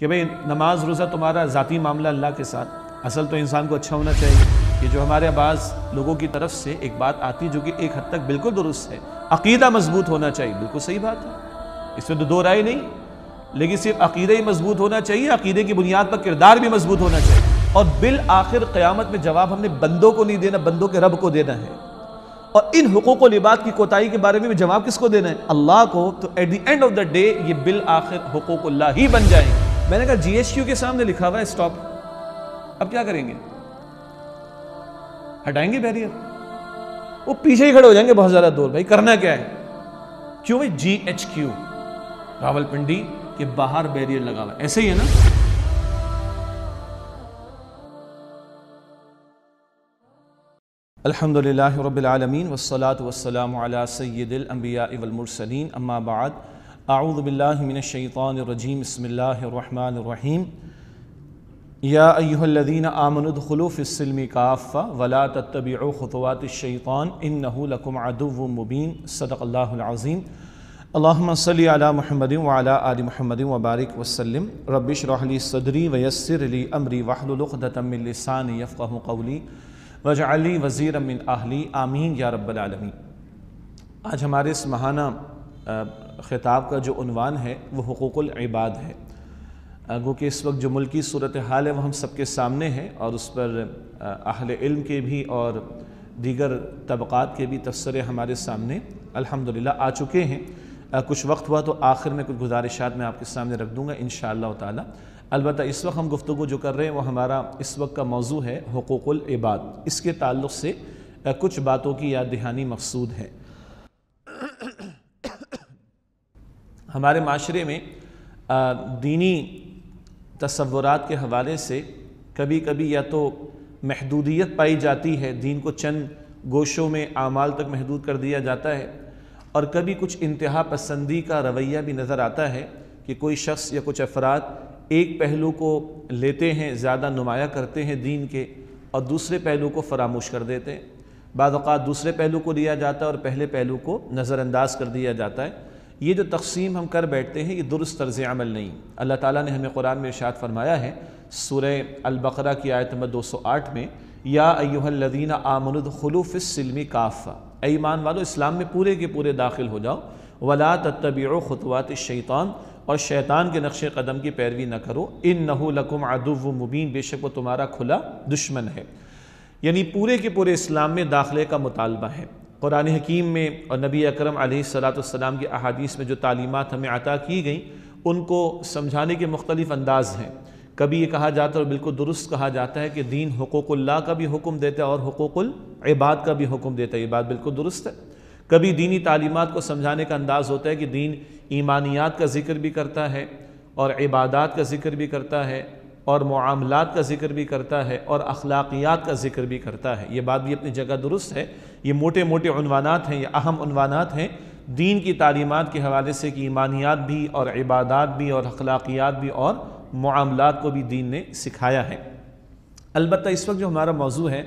कि भाई नमाज रोज़ा तुम्हारा ज़ाती मामला अल्लाह के साथ असल तो इंसान को अच्छा होना चाहिए कि जो हमारे बाज़ लोगों की तरफ से एक बात आती जो कि एक हद तक बिल्कुल दुरुस्त है अकीदा मजबूत होना चाहिए बिल्कुल सही बात है इसमें तो दो राय नहीं लेकिन सिर्फ अकीदा ही मजबूत होना चाहिए अकीदे की बुनियाद पर किरदार भी मजबूत होना चाहिए और बिल आखिर क़्यामत में जवाब हमने बंदों को नहीं देना बंदों के रब को देना है और इन हकूक लिबाद की कोताही के बारे में भी जवाब किसको देना है अल्लाह को तो at the end of the day ये बिल आखिर हकूक ही बन जाएंगे मैंने कहा जीएसक्यू के सामने लिखा हुआ है स्टॉप अब क्या करेंगे हटाएंगे बैरियर वो पीछे ही खड़े हो जाएंगे बहुत ज्यादा दूर भाई करना क्या है क्यों भाई जी एच क्यू रावलपिंडी के बाहर बैरियर लगा हुआ ऐसे ही है ना अल्हम्दुलिल्लाह रब्बिल आलमीन वस्सलातु वस्सलामु अला सय्यिदिल अंबिया वल मुरसलीन अम्मा बाद आऊदबिल्लिमिनशैतानरजीम बसमीम या अयुल्लिन आमनदलूफ़िलम काफ़ा वला तबियो ख़ुतवात शैतान इन नहुलकुम अदुव मुबीन सदक़ल्लाज़ीम अल्लाम सल महमद वाल आल महमद वबारक वसलम रबिश रहली सदरी वयसरली अमरी वाहलुलदतमिलसान यफ़़ कौली वजाली वज़ीर अमिन आहली आमीन या रब्बालमी आज हमारे इस महाना ख़िताब का जो उनवान है वो हकूक़ुल इबाद है क्योंकि इस वक्त जो मुल्की सूरत हाल है वह हम सबके सामने है और उस पर अहल इल्म के भी और दीगर तबक़ात के भी तबसरे हमारे सामने अल्हम्दुलिल्लाह आ चुके हैं कुछ वक्त हुआ तो आखिर में कुछ गुजारिशात मैं आपके सामने रख दूँगा इन शाह अलबत् इस वक्त हम गुफ्तु जो कर रहे हैं वो हमारा इस वक्त का मौजू है हकूक़ुल इबाद इसके ताल्लुक़ से कुछ बातों की याद दहानी मकसूद है हमारे माशरे में दीनी तस्वुरात के हवाले से कभी कभी या तो महदूदियत पाई जाती है दीन को चंद गोशों में आमाल तक महदूद कर दिया जाता है और कभी कुछ इंतहा पसंदी का रवैया भी नज़र आता है कि कोई शख्स या कुछ अफराद एक पहलू को लेते हैं ज़्यादा नुमाया करते हैं दीन के और दूसरे पहलू को फरामोश कर देते हैं बाद दूसरे पहलू को लिया जाता है और पहले पहलू को नज़रअंदाज कर दिया जाता है ये जो तकसीम हम कर बैठते हैं ये दुरुस्त तर्ज अमल नहीं अल्लाह ताला ने हमें कुरान में इशात फरमाया है सूर अलबकरा की आयत नंबर 208 में या अयोहलदीन सिल्मी काफ़ा ईमान वालो इस्लाम में पूरे के पूरे दाखिल हो जाओ वला तबियो ख़ुतवात शैतान और शैतान के नक्श कदम की पैरवी न करो इन लकुम आदुव मुबीन बेशक वो तुम्हारा खुला दुश्मन है यानी पूरे के पूरे इस्लाम में दाखिले का मुतालबा है क़ुरान हकीम में और नबी अकरम सलाम की अहादीस में जो तालीमत हमें अता की गई उनको समझाने के मुख्तलिफ़ अंदाज हैं कभी ये कहा जाता है और बिल्कुल दुरुस्त कहा जाता है कि दीन हकूक़ल्ला का भी हुक्म देता है और हकूकुल इबाद का भी हुक्म देता है ये बात बिल्कुल दुरुस्त है कभी दीनी तालीमत को समझाने का अंदाज़ होता है कि दीन ईमानियात का जिक्र भी करता है और इबादत का जिक्र भी करता है और मामलत का जिक्र भी करता है और अखलाकियात का जिक्र भी करता है ये बात भी अपनी जगह दुरुस्त है ये मोटे मोटे अनवानात हैं या अहम अनवानात हैं दीन की तालीमत के हवाले से कि ईमानियात भी और इबादत भी और अखलाकियात भी और मामलात को भी दीन ने सिखाया है अलबत् इस वक्त जो हमारा मौजू है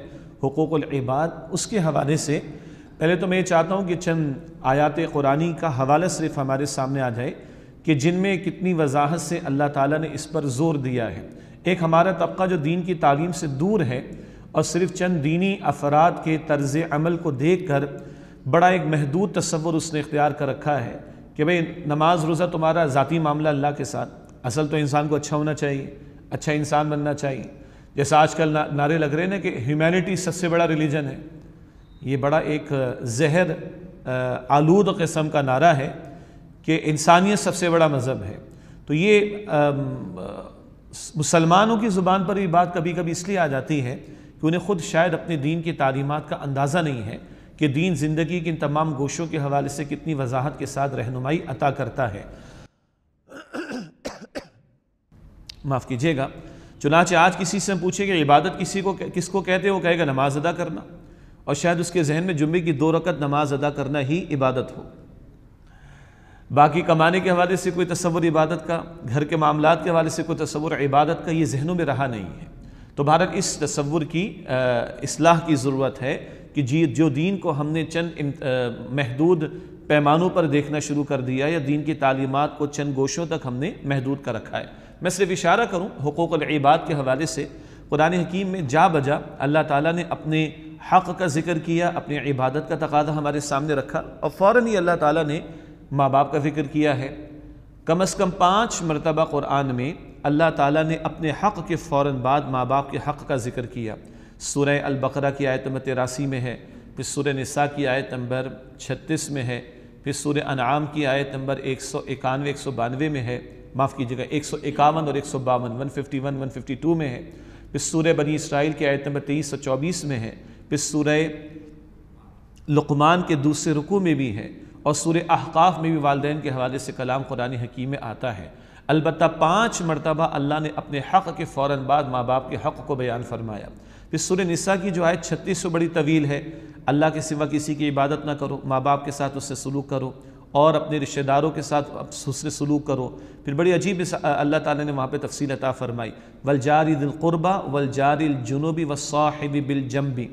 हकूक़बाद उसके हवाले से पहले तो मैं चाहता हूँ कि चंद आयात कुरानी का हवाला सिर्फ हमारे सामने आ जाए कि जिनमें कितनी वजाहत से अल्लाह ताला ने इस पर ज़ोर दिया है एक हमारा तबका जो दीन की तालीम से दूर है और सिर्फ चंद दीनी अफराद के तर्ज अमल को देख कर बड़ा एक महदूद तस्वुर उसने इख्तियार कर रखा है कि भाई नमाज रोज़ा तुम्हारा ज़ाती मामला अल्लाह के साथ असल तो इंसान को अच्छा होना चाहिए अच्छा इंसान बनना चाहिए जैसे आजकल ना, नारे लग रहे हैं ना कि ह्यूमैनिटी सबसे बड़ा रिलीजन है ये बड़ा एक जहर आलूद कस्म का नारा है कि इंसानियत सबसे बड़ा मज़हब है तो ये मुसलमानों की ज़ुबान पर भी बात कभी कभी इसलिए आ जाती है कि उन्हें ख़ुद शायद अपने दीन की तालीमत का अंदाज़ा नहीं है कि दीन ज़िंदगी के इन तमाम गोशों के हवाले से कितनी वजाहत के साथ रहनुमाई अता करता है माफ़ कीजिएगा चुनाच आज किसी से हम पूछे कि इबादत किसी को किसको कहते हैं वो कहेगा नमाज अदा करना और शायद उसके जहन में जुम्मे की दो रकत नमाज अदा करना ही इबादत हो बाकी कमाने के हवाले से कोई तस्वुर इबादत का घर के मामला के हवाले से कोई तस्वुर इबादत का ये जहनों में रहा नहीं है तो भारत इस तस्वुर की असलाह की ज़रूरत है कि जी जो दीन को हमने चंद महदूद पैमानों पर देखना शुरू कर दिया या दीन की तालीमत को चंद गोशों तक हमने महदूद कर रखा है मैं सिर्फ इशारा करूँ हकूक़ इबाद के हवाले से कुरान हकीम में जा बजा अल्लाह ताली ने अपने हक़ का जिक्र किया अपनी इबादत का तकादा हमारे सामने रखा और फ़ौर ही अल्लाह ताली ने माँ बाप का ज़िक्र किया है कम अज़ कम पाँच मरतबा क़ुरान में अल्लाह ताला ने अपने हक़ के फ़ौर बाद माँ बाप के हक़ का ज़िक्र किया सुरह अलबकरा की आयत नंबर तिरासी में है फिर सुर नसा की आयत नंबर छत्तीस में है फिर सुर अनाम की आयत नंबर एक सौ इक्यानवे एक सौ बानवे में है माफ़ कीजिएगा एक सौ इक्यावन और एक सौ बावन one fifty one one fifty two में है फिर सूर्य बनी इसराइल की आयत नंबर तेईस सौ चौबीस में है फिर सूरह लुकमान के दूसरे रुकू में भी है और सूर अहकाफ़ में भी वालदे के हवाले से कलाम कुरान हकीम में आता है अलबत् पाँच मरतबा अल्लाह ने अपने हक़ के फ़ौर बाद माँ बाप के हक़ को बयान फरमाया फिर सुर निसा की जो आयत छत्तीस सौ बड़ी तवील है अल्लाह के सिवा किसी की इबादत ना करो माँ बाप के साथ उससे सलूक करो और अपने रिश्तेदारों के साथ उससे सलूक करो फिर बड़ी अजीब अल्लाह ताला ने वहाँ पे तफसील अता फरमाई जारी दिलकुरबा जारी जुनूबी व साहिबी बिल जम्बी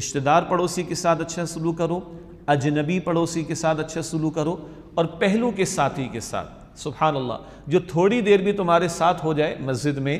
रिश्तेदार पड़ोसी के साथ अच्छा सलूक करो अजनबी पड़ोसी के साथ अच्छा सलूक करो और पहलू के साथी के साथ सुबहान अल्लाह जो थोड़ी देर भी तुम्हारे साथ हो जाए मस्जिद में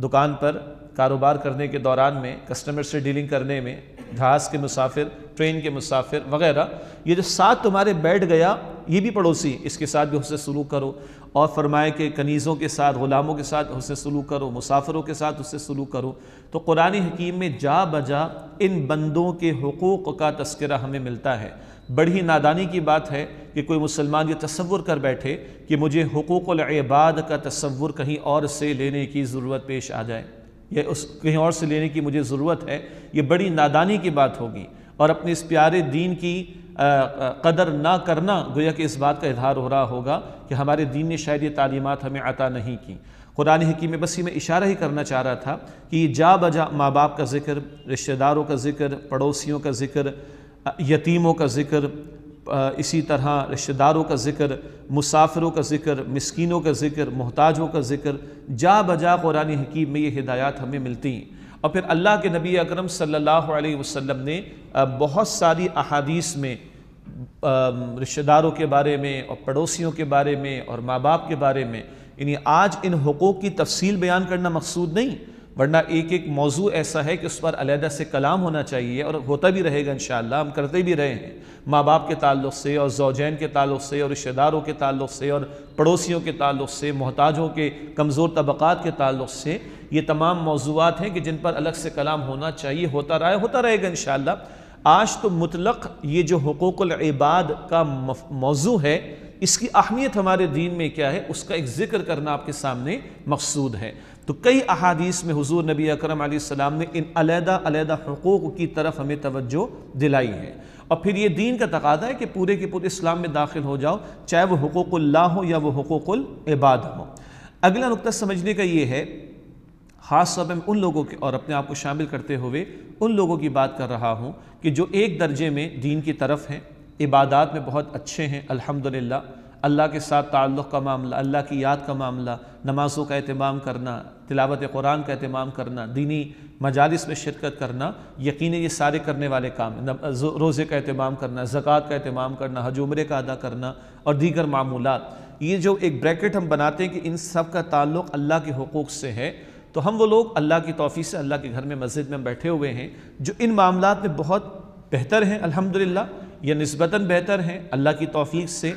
दुकान पर कारोबार करने के दौरान में कस्टमर से डीलिंग करने में घास के मुसाफिर ट्रेन के मुसाफिर वगैरह ये जो साथ तुम्हारे बैठ गया ये भी पड़ोसी इसके साथ भी उससे सलूक करो और फरमाए कि कनीज़ों के साथ ग़ुलामों के साथ उससे सलूक करो मुसाफरों के साथ उससे सलूक करो तो कुरान हकीम में जा बजा इन बंदों के हकूक़ का तस्करा हमें मिलता है बड़ी ही नादानी की बात है कि कोई मुसलमान ये तस्वुर कर बैठे कि मुझे हकूक़बाद का तस्वुर कहीं और से लेने की ज़रूरत पेश आ जाए या उस कहीं और से लेने की मुझे ज़रूरत है ये बड़ी नादानी की बात होगी और अपने इस प्यारे दीन की कदर ना करना गोया कि इस बात का इजहार हो रहा होगा कि हमारे दीन ने शायद ये तालीमत हमें अता नहीं की कुरान हकीम बस ही मैं इशारा ही करना चाह रहा था कि जा बजा माँ बाप का जिक्र रिश्तेदारों का जिक्र पड़ोसियों का जिक्र यतीमों का जिक्र इसी तरह रिश्तेदारों का ज़िक्र मुसाफिरों का ज़िक्र मस्किनों का ज़िक्र मोहताजों का ज़िक्र जा बजा कुरानी हकीम में ये हिदायत हमें मिलती हैं और फिर अल्लाह के नबी अकरम सल्लल्लाहु अलैहि वसल्लम ने बहुत सारी अहादीस में रिश्तेदारों के बारे में और पड़ोसियों के बारे में और माँ बाप के बारे में यानी आज इन हकूक़ की तफसील बयान करना मकसूद नहीं वरना एक एक मौजू ऐसा है कि उस पर अलहदा से कलाम होना चाहिए और होता भी रहेगा इन हम करते भी रहे हैं माँ बाप के ताल्लुक से और जौजैन के ताल्लुक से और रिश्तेदारों के ताल्लुक से और पड़ोसियों के ताल्लुक से मोहताजों के कमज़ोर तबक़ात के ताल्लुक से ये तमाम मौजूद हैं कि जिन पर अलग से कलाम होना चाहिए होता रहा है होता रहेगा इन आज तो मुतलक ये जो हकूक़लबाद का मौजू है इसकी अहमियत हमारे दीन में क्या है उसका एक ज़िक्र करना आपके सामने मकसूद है तो कई अहादीस में हजूर नबी अकरम सलाम ने इन अलहदा हकूक़ की तरफ हमें तवज्जो दिलाई है और फिर ये दीन का तकादा है कि पूरे के पूरे इस्लाम में दाखिल हो जाओ चाहे वह हकूक़ल्ला हो या वो इबाद हो अगला नुकता समझने का ये है ख़ास तौर पर उन लोगों के और अपने आप को शामिल करते हुए उन लोगों की बात कर रहा हूँ कि जो एक दर्जे में दीन की तरफ हैं इबादात में बहुत अच्छे हैं अल्हम्दुलिल्लाह अल्लाह के साथ ताल्लुक़ का मामला अल्लाह की याद का मामला नमाज़ों का अहतमाम करना तिलावत कुरान का अहतमाम करना दीनी मजालस में शिरकत करना यकीन ये सारे करने वाले काम हैं रोज़े का अहतमाम करना ज़क़़त का अहतमाम करना हज उम्र का अदा करना और दीगर मामूलत ये जो एक ब्रैकेट हम बनाते हैं कि इन सब का ताल्लुक़ अल्लाह के हकूक़ से है तो हम वो लोग अल्लाह की तोफ़ी से अल्लाह के घर में मस्जिद में बैठे हुए हैं जो इन मामला में बहुत बेहतर हैं अलहमदिल्ला या नस्बता बेहतर हैं अल्लाह की तोफ़ी से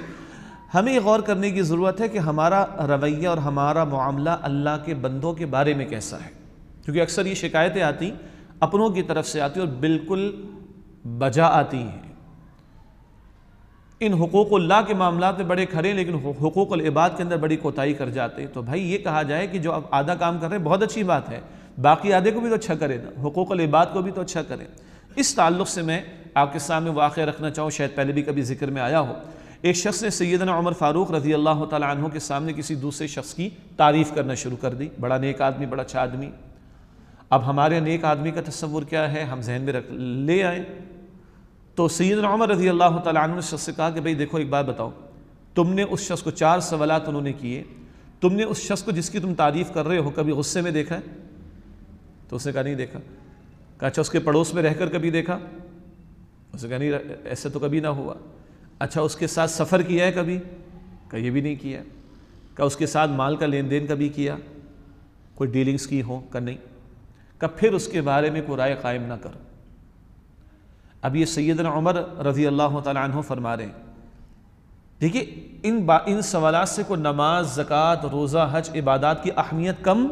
हमें ये गौर करने की ज़रूरत है कि हमारा रवैया और हमारा मामला अल्लाह के बंदों के बारे में कैसा है क्योंकि अक्सर ये शिकायतें आती अपनों की तरफ से आती और बिल्कुल बजा आती हैं इन हकूक़ल्ला के मामला में तो बड़े खड़े लेकिन हकूक़लबाद के अंदर बड़ी कोताही कर जाते हैं तो भाई ये कहा जाए कि जो अब आधा काम कर रहे हैं बहुत अच्छी बात है बाकी आधे को भी तो अच्छा करें ना हकूक़लबाद को भी तो अच्छा करें इस ताल्लुक़ से मैं आपके सामने वाक़ रखना चाहूँ शायद पहले भी कभी जिक्र में आया हो एक शख्स ने सैदना उमर फ़ारूक रजी अल्लाह तहों के सामने किसी दूसरे शख्स की तारीफ़ करना शुरू कर दी बड़ा नेक आदमी बड़ा अच्छा आदमी अब हमारे नेक आदमी का तस्वुर क्या है हम जहन में रख ले आए तो सैदना उमर रजी अल्लाह तन ने शख्स से कहा कि भाई देखो एक बात बताओ तुमने उस शख्स को चार सवाल उन्होंने किए तुमने उस शख्स को जिसकी तुम तारीफ़ कर रहे हो कभी गुस्से में देखा है तो उसने कहा नहीं देखा कहा अच्छा उसके पड़ोस में रहकर कभी देखा उसने कहा नहीं ऐसे तो कभी ना हुआ अच्छा उसके साथ सफ़र किया है कभी का ये भी नहीं किया का उसके साथ माल का लेन देन कभी किया कोई डीलिंग्स की हो का नहीं का फिर उसके बारे में कोई राय कायम ना कर अब ये सैदन उमर रज़ी अल्लाह तह फरमा रहे देखिए इन बा इन सवाल से कोई नमाज ज़क़़त रोज़ा हज इबादत की अहमियत कम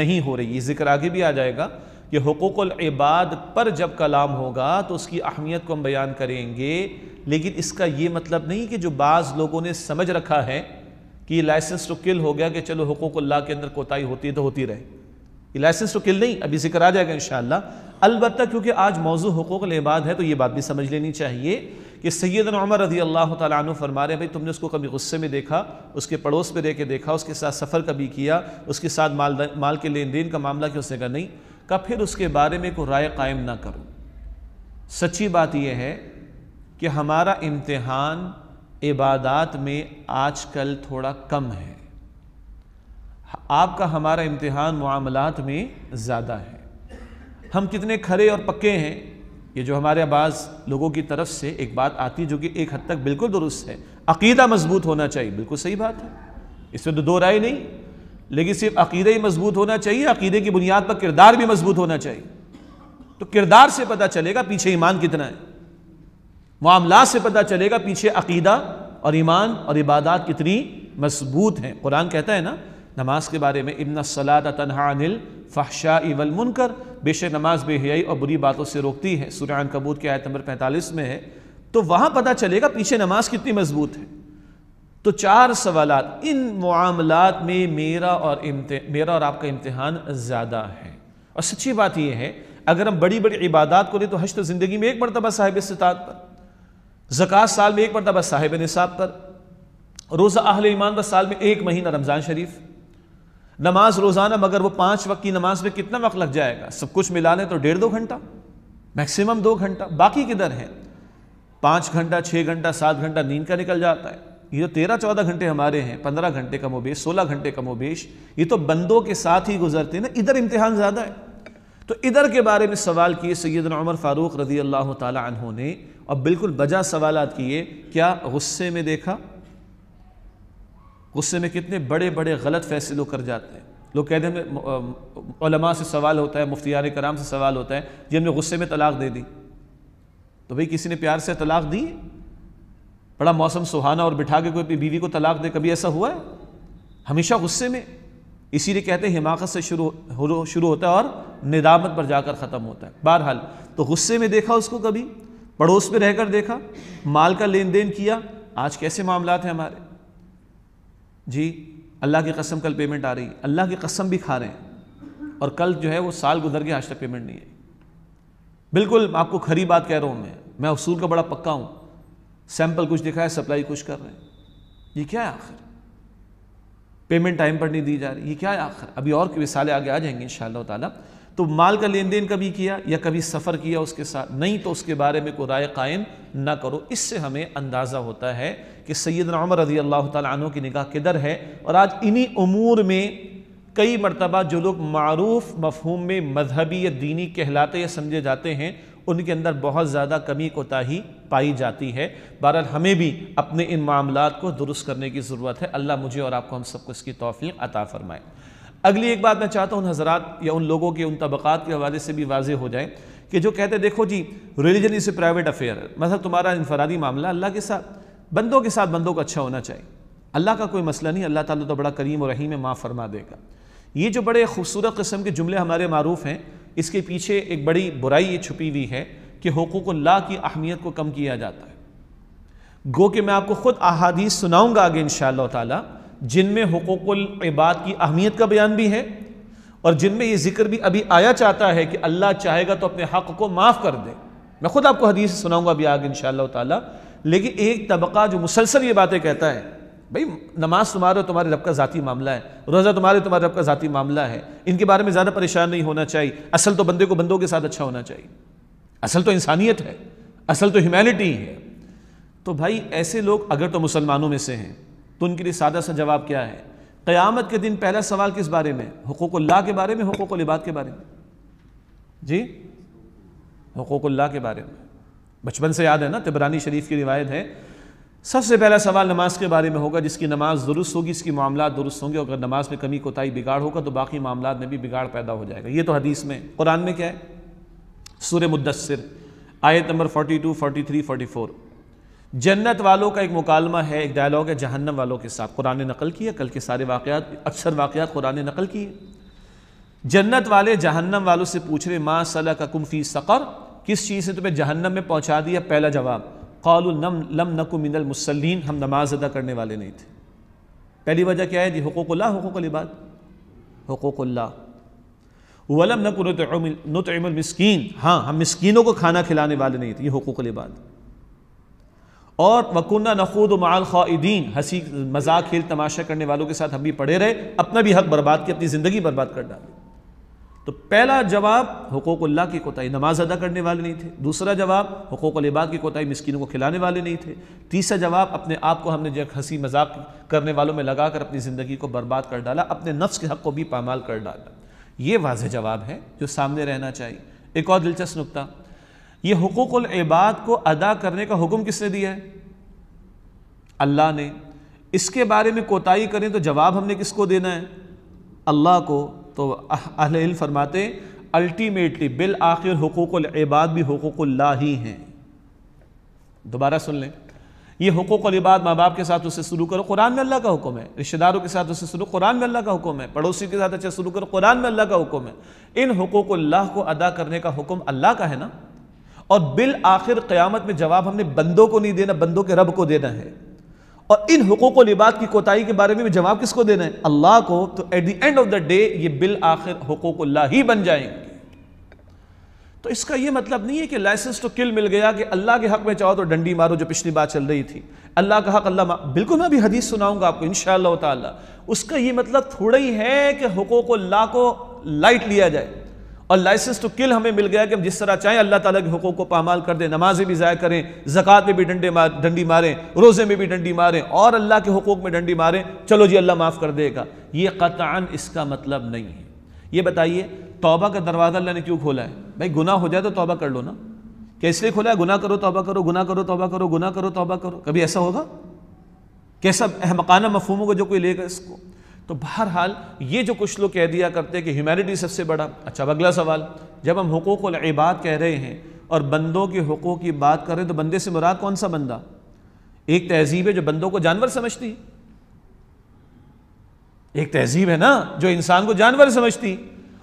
नहीं हो रही ज़िक्र आगे भी आ जाएगा कि हकूक़ल इबाद पर जब कलाम होगा तो उसकी अहमियत को हम बयान करेंगे लेकिन इसका ये मतलब नहीं कि जो बाज़ लोगों ने समझ रखा है कि लाइसेंस तो किल हो गया कि चलो अल्लाह के अंदर कोताही होती है तो होती रहे ये लाइसेंस तो किल नहीं अभी जिक्र आ जाएगा इन अलबत् क्योंकि आज मौजू हकूक़ इबाद है तो ये बात भी समझ लेनी चाहिए कि सैदन उमर रजी अल्लाह तु फरमा रहे भाई तुमने उसको कभी गुस्से में देखा उसके पड़ोस में रह के देखा उसके साथ सफ़र कभी किया उसके साथ माल माल के लेन देन का मामला क्यों उसने कहा नहीं का फिर उसके बारे में कोई राय कायम ना करो सच्ची बात यह है कि हमारा इम्तिहान इबादत में आजकल थोड़ा कम है आपका हमारा इम्तिहान मामलात में ज़्यादा है हम कितने खरे और पक्के हैं ये जो हमारे बाज़ लोगों की तरफ से एक बात आती है जो कि एक हद तक बिल्कुल दुरुस्त है अकीदा मजबूत होना चाहिए बिल्कुल सही बात है इसमें तो दो राय नहीं लेकिन सिर्फ अकीदे ही मजबूत होना चाहिए अकीदे की बुनियाद पर किरदार भी मजबूत होना चाहिए तो किरदार से पता चलेगा पीछे ईमान कितना है मामला से पता चलेगा पीछे अकीदा और ईमान और इबादत कितनी मजबूत हैं कुरान कहता है ना नमाज के बारे में इबन सलात तनहानिल फहशा इवल मुनकर बेशक नमाज बेहियाई और बुरी बातों से रोकती है सुरान कबूत के आयत नंबर पैंतालीस में है तो वहाँ पता चलेगा पीछे नमाज कितनी मजबूत है तो चार सवाल इन मामलात में मेरा और मेरा और आपका इम्तहान ज़्यादा है और सच्ची बात यह है अगर हम बड़ी बड़ी इबादत को ले तो हश्त तो ज़िंदगी में एक मरतबा साहिब इस्तात पर जक़ात साल में एक मरतबा साहिब निसाब पर रोज़ा अहल ईमान पर साल में एक महीना रमज़ान शरीफ नमाज रोज़ाना मगर वो पाँच वक्त की नमाज में कितना वक्त लग जाएगा सब कुछ मिला लें तो डेढ़ दो घंटा मैक्सिमम दो घंटा बाकी किधर है पाँच घंटा छः घंटा सात घंटा नींद का निकल जाता है ये तो तेरह चौदह घंटे हमारे हैं पंद्रह घंटे कम मोबेश सोलह घंटे का मोबेश ये तो बंदों के साथ ही गुजरते हैं ना इधर इम्तहान ज़्यादा है तो इधर के बारे में सवाल किए सैदन उमर फ़ारूक रजी अल्लाह तहों ने और बिल्कुल बजा सवाल किए क्या गुस्से में देखा गुस्से में कितने बड़े बड़े गलत फैसले लोग कर जाते हैं लोग कहते हैं से सवाल होता है मुफ्तियार कराम से सवाल होता है जी हमने गुस्से में तलाक दे दी तो भाई किसी ने प्यार से तलाक दी बड़ा मौसम सुहाना और बिठा के कोई बीवी को तलाक दे कभी ऐसा हुआ है हमेशा गुस्से में इसीलिए कहते हैं हिमाकत से शुरू शुरू होता है और निदामत पर जाकर ख़त्म होता है बहरहाल तो गुस्से में देखा उसको कभी पड़ोस में रहकर देखा माल का लेन देन किया आज कैसे मामला हैं हमारे जी अल्लाह की कसम कल पेमेंट आ रही है अल्लाह की कसम भी खा रहे हैं और कल जो है वो साल गुजर गया आज तक पेमेंट नहीं आई बिल्कुल आपको खरी बात कह रहा हूँ मैं मैं असूल का बड़ा पक्का हूँ सैंपल कुछ दिखा है सप्लाई कुछ कर रहे हैं ये क्या है आखिर पेमेंट टाइम पर नहीं दी जा रही ये क्या है आखिर अभी और मिसालें आगे आ जाएंगी इन शाह तो माल का लेन देन कभी किया या कभी सफ़र किया उसके साथ नहीं तो उसके बारे में कोई राय कायम ना करो इससे हमें अंदाज़ा होता है कि सैद उमर रजी अल्लाह तु की निगाह किधर है और आज इन्हीं अमूर में कई मरतबा जो लोग मरूफ मफहूम में मजहबी या दीनी कहलाते या समझे जाते हैं उनके अंदर बहुत ज़्यादा कमी कोताही पाई जाती है बहरहाल हमें भी अपने इन मामला को दुरुस्त करने की ज़रूरत है अल्लाह मुझे और आपको हम सबको इसकी तोफ़ी अता फ़रमाएँ अगली एक बात मैं चाहता हूँ हजरात या उन लोगों के उन तबक़ात के हवाले से भी वाजे हो जाए कि जो कहते देखो जी religion is a private affair है मतलब तुम्हारा इनफरादी मामला अल्लाह के साथ बंदों के साथ बंदों को अच्छा होना चाहिए अल्लाह का कोई मसला नहीं अल्लाह ताला तो बड़ा करीम और रहीम माफ़ फरमा देगा ये जो बड़े खूबसूरत कस्म के जुमले हमारे मरूफ़ हैं इसके पीछे एक बड़ी बुराई ये छुपी हुई है कि हकूक ला की अहमियत को कम किया जाता है गो कि मैं आपको ख़ुद अहादीस सुनाऊँगा आगे इन ताला जिनमें हकूक़ुल इबाद की अहमियत का बयान भी है और जिनमें ये जिक्र भी अभी आया चाहता है कि अल्लाह चाहेगा तो अपने हक़ को माफ़ कर दे मैं खुद आपको हदीस सुनाऊंगा अभी आगे इन ताला लेकिन एक तबका जो मुसलसल ये बातें कहता है भाई नमाज तुम्हारे और तुम्हारे रब का ज़ाती मामला है रोज़ा तुम्हारे तुम्हारे रब का ज़ाती मामला है इनके बारे में ज़्यादा परेशान नहीं होना चाहिए असल तो बंदे को बंदों के साथ अच्छा होना चाहिए असल तो इंसानियत है असल तो ह्यूमैनिटी है तो भाई ऐसे लोग अगर तो मुसलमानों में से हैं तो उनके लिए सादा सा जवाब क्या है क़यामत के दिन पहला सवाल किस बारे में हकूक़ल्ला के बारे में हकूक़बाद के बारे में जी हकूक़ल्ला के बारे में बचपन से याद है ना तिबरानी शरीफ की रिवायत है सबसे पहला सवाल नमाज के बारे में होगा जिसकी नमाज दुरुस्त होगी इसकी मामला दुरुस्त होंगे अगर नमाज में कमी कोताही बिगाड़ होगा तो बाकी मामला में भी बिगाड़ पैदा हो जाएगा ये तो हदीस में कुरान में क्या है सूर्य मुदसर आयत number forty two forty three forty four जन्नत वालों का एक मुकालमा है एक डायलॉग है जहन्नम वालों के साथ कुरान ने नकल की है कल के सारे वाक़ात अक्सर वाक़ कुरान ने नकल किए जन्नत वाले जहन्नम वालों से पूछ रहे माँ सला का फी सक़र किस चीज़ ने तुम्हें जहन्नम में पहुँचा दिया पहला जवाब कौलम लम नकु मिनल मुसलिन हम नमाज अदा करने वाले नहीं थे पहली वजह क्या है जी हकूक़ल्ला हकूक़लिबाद हकूक़ल्ला वलम नकुनतमिल मिसकीन हाँ हम मिसकीनों को खाना खिलाने वाले नहीं थे ये हकूक़लिबाद और वकुन्ना नखूद माल खाइदीन हंसी मजाक खेल तमाशा करने वालों के साथ हम भी पड़े रहे अपना भी हक बर्बाद किया अपनी ज़िंदगी बर्बाद कर डाली तो पहला जवाब हकूक़ल्ला की कोताही नमाज अदा करने वाले नहीं थे दूसरा जवाब हकूक़लबा की कोताही मिसकिनों को खिलाने वाले नहीं थे तीसरा जवाब अपने आप को हमने जब हंसी मजाक करने वालों में लगा कर अपनी ज़िंदगी को बर्बाद कर डाला अपने नफ्स के हक को भी पामाल कर डाला ये वाज जवाब है जो सामने रहना चाहिए एक और दिलचस्प नुकता ये इबाद को अदा करने का हुक्म किसने दिया है अल्लाह ने इसके बारे में कोताही करें तो जवाब हमने किसको देना है अल्लाह को तो अहिल फरमाते अल्टीमेटली बिल आखिर इबाद भी हकूक़ल्ला ही हैं दोबारा सुन लें ये इबाद माँ बाप के साथ उसे शुरू करो कुरान में अल्लाह का हुक्म है रिश्तेदारों के साथ उसे शुरू कुरान में अल्लाह का हुक्म है पड़ोसी के साथ अच्छा शुरू करो कुरान में अल्लाह का हुक्म है इन हकूक़ल्ला को अदा करने का हुक्म अल्लाह का है ना और बिल आखिर क्यामत में जवाब हमने बंदों को नहीं देना बंदों के रब को देना है और इन हकूक़ लिबाद की कोताही के बारे में भी जवाब किसको देना है अल्लाह को तो at the end of the day ये बिल आखिर हकूक़ल्ला ही बन जाएंगे तो इसका ये मतलब नहीं है कि लाइसेंस तो किल मिल गया कि अल्लाह के हक में चाहो तो डंडी मारो जो पिछली बात चल रही थी अल्लाह का हक अल्लाह बिल्कुल मैं भी हदीस सुनाऊंगा आपको इन शाह उसका ये मतलब थोड़ा ही है कि हकूक़ल्ला को लाइट लिया जाए और लाइसेंस टू किल हमें मिल गया कि हम जिस तरह चाहें अल्लाह ताला के हुकूक को पामाल कर दें नमाजें भी ज़ाय करें ज़क़़त में भी डंडे मार डंडी मारें रोज़े में भी डंडी मारें और अल्लाह के हुकूक में डंडी मारें चलो जी अल्लाह माफ़ कर देगा ये कतान इसका मतलब नहीं है ये बताइए तोबा का दरवाज़ा अल्लाह ने क्यों खोला है भाई गुना हो जाए तो तोबा कर लो ना कैसे खोला है गुना करो तोबा करो गुना करो तोबा करो गुना करो तोबा करो कभी ऐसा होगा कैसा अहमकाना मफहूमों को जो कोई लेगा इसको तो बहरहाल ये जो कुछ लोग कह दिया करते हैं कि ह्यूमैनिटी सबसे बड़ा अच्छा अगला सवाल जब हम हकूक़ इबाद कह रहे हैं और बंदों के हकूक़ की बात कर रहे हैं तो बंदे से मुराद कौन सा बंदा एक तहजीब है जो बंदों को जानवर समझती है एक तहजीब है ना जो इंसान को जानवर समझती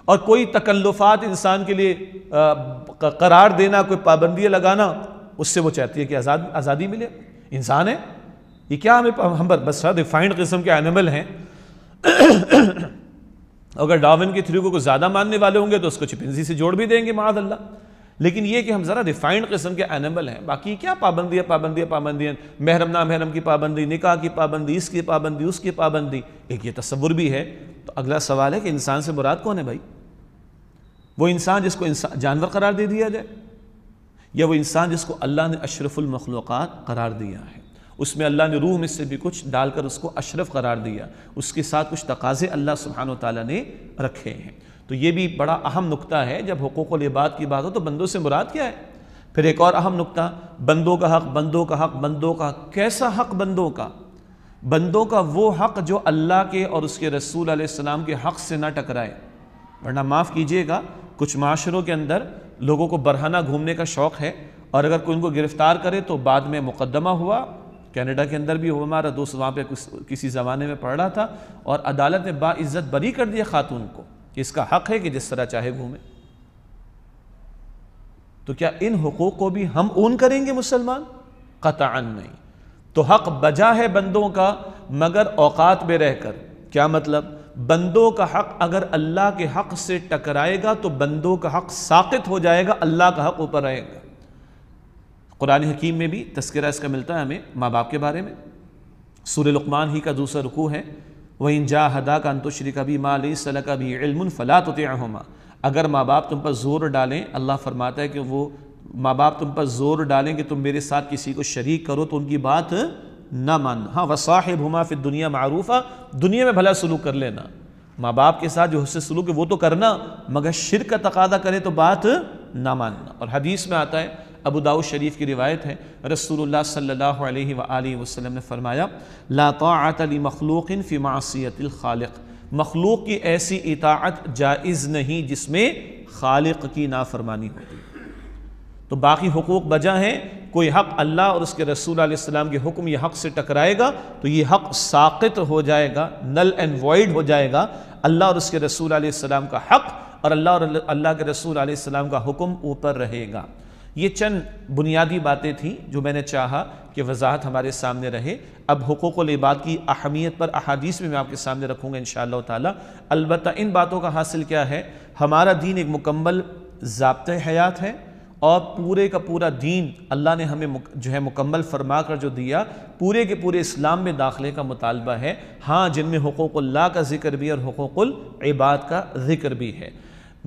और कोई तकल्लुफात इंसान के लिए करार देना कोई पाबंदियाँ लगाना उससे वो चाहती है कि आज़ाद आज़ादी मिले इंसान है ये क्या हमें हम बस डिफाइंड हाँ, किस्म के एनिमल हैं अगर डाविन की थ्री को कुछ ज़्यादा मानने वाले होंगे तो उसको चिपिंजी से जोड़ भी देंगे माद अल्लाह लेकिन ये कि हम ज़रा रिफाइंड किस्म के एनिमल हैं बाकी क्या पाबंदियाँ पाबंदियाँ पाबंदियाँ महरम ना महरम की पाबंदी निकाह की पाबंदी इसकी पाबंदी उसकी पाबंदी एक ये तस्वुर भी है तो अगला सवाल है कि इंसान से मुराद कौन है भाई वो इंसान जिसको इंसान जानवर करार दे दिया जाए या वो इंसान जिसको अल्लाह ने अशरफुलमखलूक़ात करार दिया है उसमें अल्लाह ने रूह में से भी कुछ डालकर उसको अशरफ करार दिया उसके साथ कुछ तकाजे अल्लाह सुबहान ताली ने रखे हैं तो ये भी बड़ा अहम नुकता है जब हकूक़ लिबाद की बात हो तो बंदों से मुराद क्या है फिर एक और अहम नुकता बंदों का हक बंदों का हक बंदों का कैसा हक बंदों का बंदों का वो हक जो अल्लाह के और उसके रसूल आसमाम के हक से ना टकराए वरना माफ़ कीजिएगा कुछ माशरों के अंदर लोगों को बरहाना घूमने का शौक़ है और अगर कोई उनको गिरफ़्तार करे तो बाद में मुकदमा हुआ कनाडा के अंदर भी हो हमारा दोस्त वहाँ पे कुछ किसी ज़माने में पढ़ रहा था और अदालत ने बाज़्ज़त बरी कर दिया ख़ातून को इसका हक़ है कि जिस तरह चाहे घूमे तो क्या इन हकूक़ को भी हम ऊन करेंगे मुसलमान कतान नहीं तो हक़ बजा है बंदों का मगर औकात में रहकर क्या मतलब बंदों का हक़ अगर अल्लाह के हक़ से टकराएगा तो बंदों का हक़ साकित हो जाएगा अल्लाह का हक़ ऊपर रहेगा कुरान हकीम में भी तस्करा इसका मिलता है हमें माँ बाप के बारे में सूर लकमान ही का दूसरा रुकू है वहीं जा हदा का अंतुश्री का भी माँ अली सल का भी इल्मफ़ला होते हम अगर माँ बाप तुम पर ज़ोर डालें अल्लाह फरमाता है कि वो माँ बाप तुम पर ज़ोर डालें कि तुम मेरे साथ किसी को शरीक करो तो उनकी बात ना मानना हाँ वसाहिब हुमा फिर दुनिया मरूफ़ा दुनिया में भला सलूक कर लेना माँ बाप के साथ जो हस्से सलूक है वो तो करना मगर शिर का तकादा करें तो बात ना मानना और हदीस में आता है अबू दाऊ शरीफ की रिवायत है रसूलुल्लाह सल्लल्लाहु अलैहि सल्ला वसल्लम ने फ़रमाया लातातली मखलूक़ फ़ी मासीतिल खालिक मखलूक की ऐसी इताअत जायज़ नहीं जिसमें खालिक की नाफरमानी होती तो बाकी हकूक़ बजा हैं कोई हक़ अल्लाह और उसके रसूल सलाम के हुक्म ये हक़ से टकराएगा तो ये हक़ साकित हो जाएगा नल एंड वॉइड हो जाएगा अल्लाह और उसके रसूल सलाम का हक़ और अल्लाह और अल्लाह के रसूल सलाम का हुक्म ऊपर रहेगा ये चंद बुनियादी बातें थीं जो मैंने चाहा कि वजाहत हमारे सामने रहे अब हकूक़ इबाद की अहमियत पर अहादीस में मैं आपके सामने रखूँगा इन ताला अलबत् इन बातों का हासिल क्या है हमारा दीन एक मुकम्मल जबत हयात है और पूरे का पूरा दीन अल्लाह ने हमें जो है मुकम्मल फरमा कर जो दिया पूरे के पूरे इस्लाम में दाखिले का मुतालबा है हाँ जिनमें हकूक़ल्ला का जिक्र भी और हकूक़ल इबाद का जिक्र भी है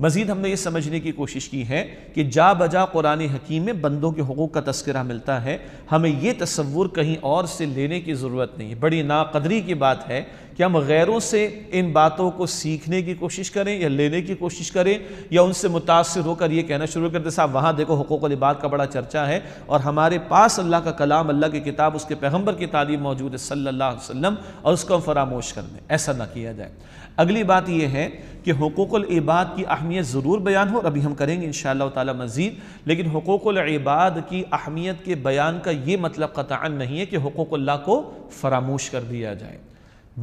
मज़ीद हमने ये समझने की कोशिश की है कि जा बजा कुरान हकीम में बंदों के हकूक़ का तस्करा मिलता है हमें ये तस्वुर कहीं और से लेने की ज़रूरत नहीं है बड़ी नाकदरी की बात है कि हम गैरों से इन बातों को सीखने की कोशिश करें या लेने की कोशिश करें या उनसे मुतासर होकर ये कहना शुरू कर दे साहब वहाँ देखो हकूक़ लिबाद का बड़ा चर्चा है और हमारे पास अल्लाह का कलाम अल्लाह की किताब उसके पैगम्बर की तालीम मौजूद है सल्ला वसम और उसको हम फरामोश कर दें ऐसा ना किया जाए अगली बात यह है कि हकूक़ल इबाद की अहमियत ज़रूर बयान हो और अभी हम करेंगे इन ताला मज़ीद लेकिन हकूक़ल इबाद की अहमियत के बयान का ये मतलब कतान नहीं है कि हकूक़ल्ला को फरामोश कर दिया जाए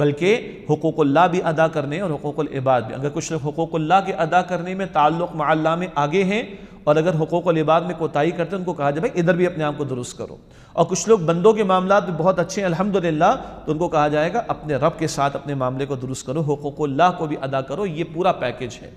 बल्कि हकूक़ल्ला भी अदा करने और हकूक़ल इबाद भी अगर कुछ लोग हकूक़ल्ला के अदा करने में ताल्लुक़ माल्ला में आगे हैं और अगर हकूक़ लिबाद में कोताही करते हैं उनको कहा जाए भाई इधर भी अपने आप को दुरुस्त करो और कुछ लोग बंदों के मामला भी बहुत अच्छे हैं अलहमदिल्ला तो उनको कहा जाएगा अपने रब के साथ अपने मामले को दुरुस्त करो हकूक़ल्ला को भी अदा करो ये पूरा पैकेज है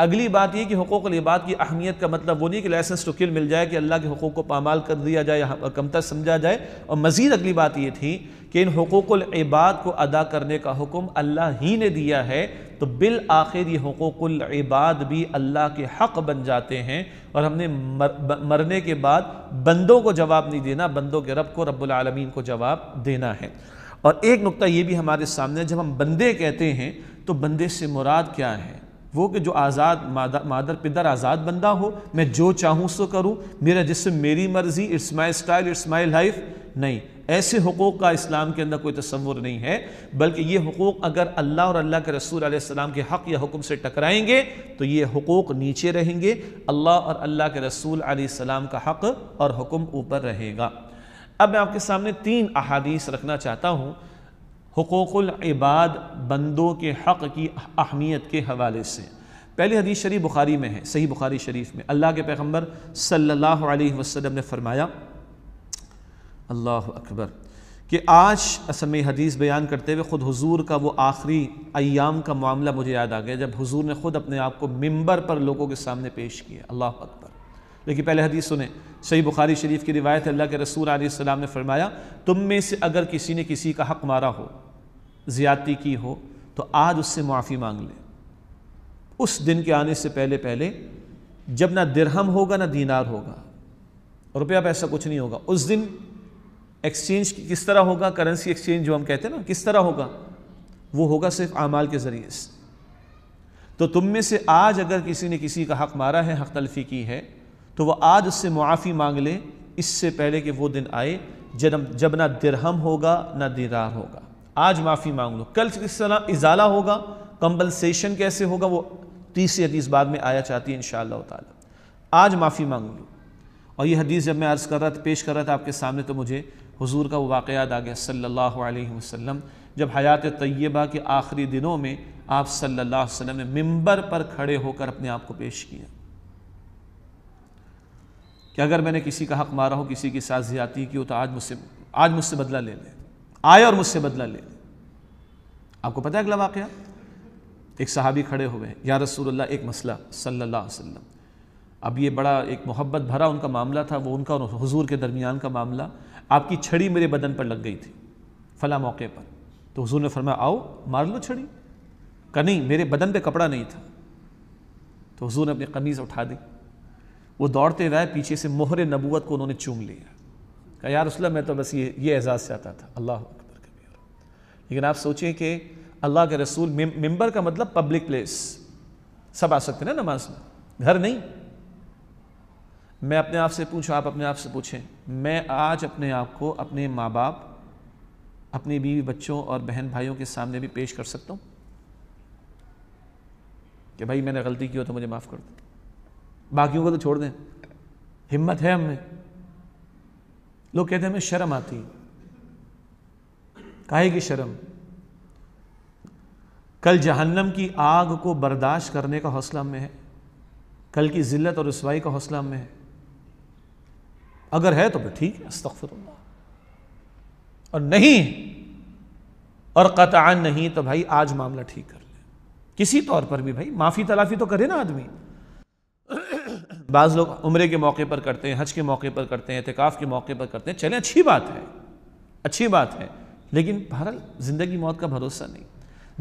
अगली बात यह कि हकूक़ लिबाद की अहमियत का मतलब वो नहीं कि लाइसेंस टू किल मिल जाए कि अल्लाह के हकूक़ को पामाल कर दिया जाए कमतर समझा जाए और मज़ीद अगली बात ये थी कि इन हकूक़ुल इबाद को अदा करने का हुक्म अल्लाह ही ने दिया है तो बिल आखिर ये हकूक़ुल इबाद भी अल्लाह के हक़ बन जाते हैं और हमने मर, मरने के बाद बंदों को जवाब नहीं देना बंदों के रब को रबालमीन को जवाब देना है और एक नुक्ता ये भी हमारे सामने जब हम बंदे कहते हैं तो बंदे से मुराद क्या है वो कि जो आज़ाद मादर पिदर आज़ाद बंदा हो मैं जो चाहूँ सो करूँ मेरा जिसम मेरी मर्ज़ी it's my style it's my life नहीं ऐसे हकूक़ का इस्लाम के अंदर कोई तस्वुर नहीं है बल्कि ये हकूक़ अगर अल्लाह और अल्लाह के रसूल आसमाम के हक़ या हुक्म से टकराएंगे तो ये हकूक़ नीचे रहेंगे अल्लाह और अल्लाह के रसूल आसमाम का हक़ और हुक्म ऊपर रहेगा अब मैं आपके सामने तीन अहादीस रखना चाहता हूँ इबाद बंदों के हक़ की अहमियत के हवाले से पहले हदीस शरीफ बुखारी में है सही बुखारी शरीफ में अल्लाह के पैगम्बर सल्लल्लाहु अलैहि वसल्लम ने फरमाया अल्लाह अकबर कि आज असल में हदीस बयान करते हुए ख़ुद हुजूर का वो आखिरी अयाम का मामला मुझे याद आ गया जब हुजूर ने ख़ुद अपने आप को मिंबर पर लोगों के सामने पेश किया अल्लाह अकबर लेकिन पहले हदीस सुने सही बुखारी शरीफ की रिवायत अल्लाह के रसूल आसमाम ने फरमाया तुम में से अगर किसी ने किसी का हक मारा हो ज़्यादती की हो तो आज उससे मुआफ़ी मांग ले उस दिन के आने से पहले पहले जब ना दिरहम होगा ना दीनार होगा रुपया पैसा कुछ नहीं होगा उस दिन एक्सचेंज किस तरह होगा करेंसी एक्सचेंज जो हम कहते हैं ना किस तरह होगा वो होगा सिर्फ अमाल के ज़रिए से तो तुम में से आज अगर किसी ने किसी का हक मारा है हक तलफी की है तो वह आज उससे मुआफ़ी मांग ले इससे पहले कि वो दिन आए जन्म जब ना दिरहम होगा ना दिरार होगा आज माफ़ी मांग लो कल किस तरह इजाला होगा कंपनसेशन कैसे होगा वो तीसरी हदीस बाद में आया चाहती है इन शाह आज माफ़ी मांग लो और ये हदीस जब मैं अर्ज़ कर रहा था पेश कर रहा था आपके सामने तो मुझे हुजूर का वो वाक़ आ गया सल्लल्लाहु अलैहि वसल्लम जब हयात तय्यबा के आखिरी दिनों में आप सल्ला वसम ने मंबर पर खड़े होकर अपने आप को पेश किया कि अगर मैंने किसी का हक मारा हो किसी की साज ज्यादती की हो तो आज मुझसे आज मुझसे बदला ले लें आए और मुझसे बदला ले लें आपको पता है अगला वाक़ एक सहाबी खड़े हुए हैं या रसूलुल्लाह एक मसला सल्लल्लाहु अलैहि वसल्लम अब ये बड़ा एक मोहब्बत भरा उनका मामला था वो उनका और हुजूर के दरमियान का मामला आपकी छड़ी मेरे बदन पर लग गई थी फ़ला मौके पर तो हुजूर ने फरमाया आओ मार लो छड़ी का नहीं मेरे बदन पे कपड़ा नहीं था तो हुजूर ने अपनी कमीज़ उठा दी वो दौड़ते रहे पीछे से मोहर नबूत को उन्होंने चूम लिया कहा यार उसलम मैं तो बस ये ये एजाज़ से आता था अल्लाह अकबर कबीर लेकिन आप सोचें कि अल्लाह के रसूल मेम्बर का मतलब पब्लिक प्लेस सब आ सकते ना नमाज में घर नहीं मैं अपने आप से पूछूं आप अपने आप से पूछें मैं आज अपने आप को अपने माँ बाप अपने बीवी बच्चों और बहन भाइयों के सामने भी पेश कर सकता हूँ कि भाई मैंने गलती की हो तो मुझे माफ़ कर दो बाकियों को तो छोड़ दें हिम्मत है हमें लोग कहते हैं हमें शर्म आती काहे की शर्म कल जहन्नम की आग को बर्दाश्त करने का हौसला हमें है कल की जिल्लत और रसवाई का हौसला हमें है अगर है तो फिर ठीक है अस्तफर और नहीं और कतान नहीं तो भाई आज मामला ठीक कर ले किसी तौर पर भी भाई माफ़ी तलाफ़ी तो करे ना आदमी बाज़ लोग उम्र के मौके पर करते हैं हज के मौके पर करते हैं एहतिकाफ़ के मौके पर करते हैं चलें अच्छी बात है अच्छी बात है लेकिन बहरहाल ज़िंदगी मौत का भरोसा नहीं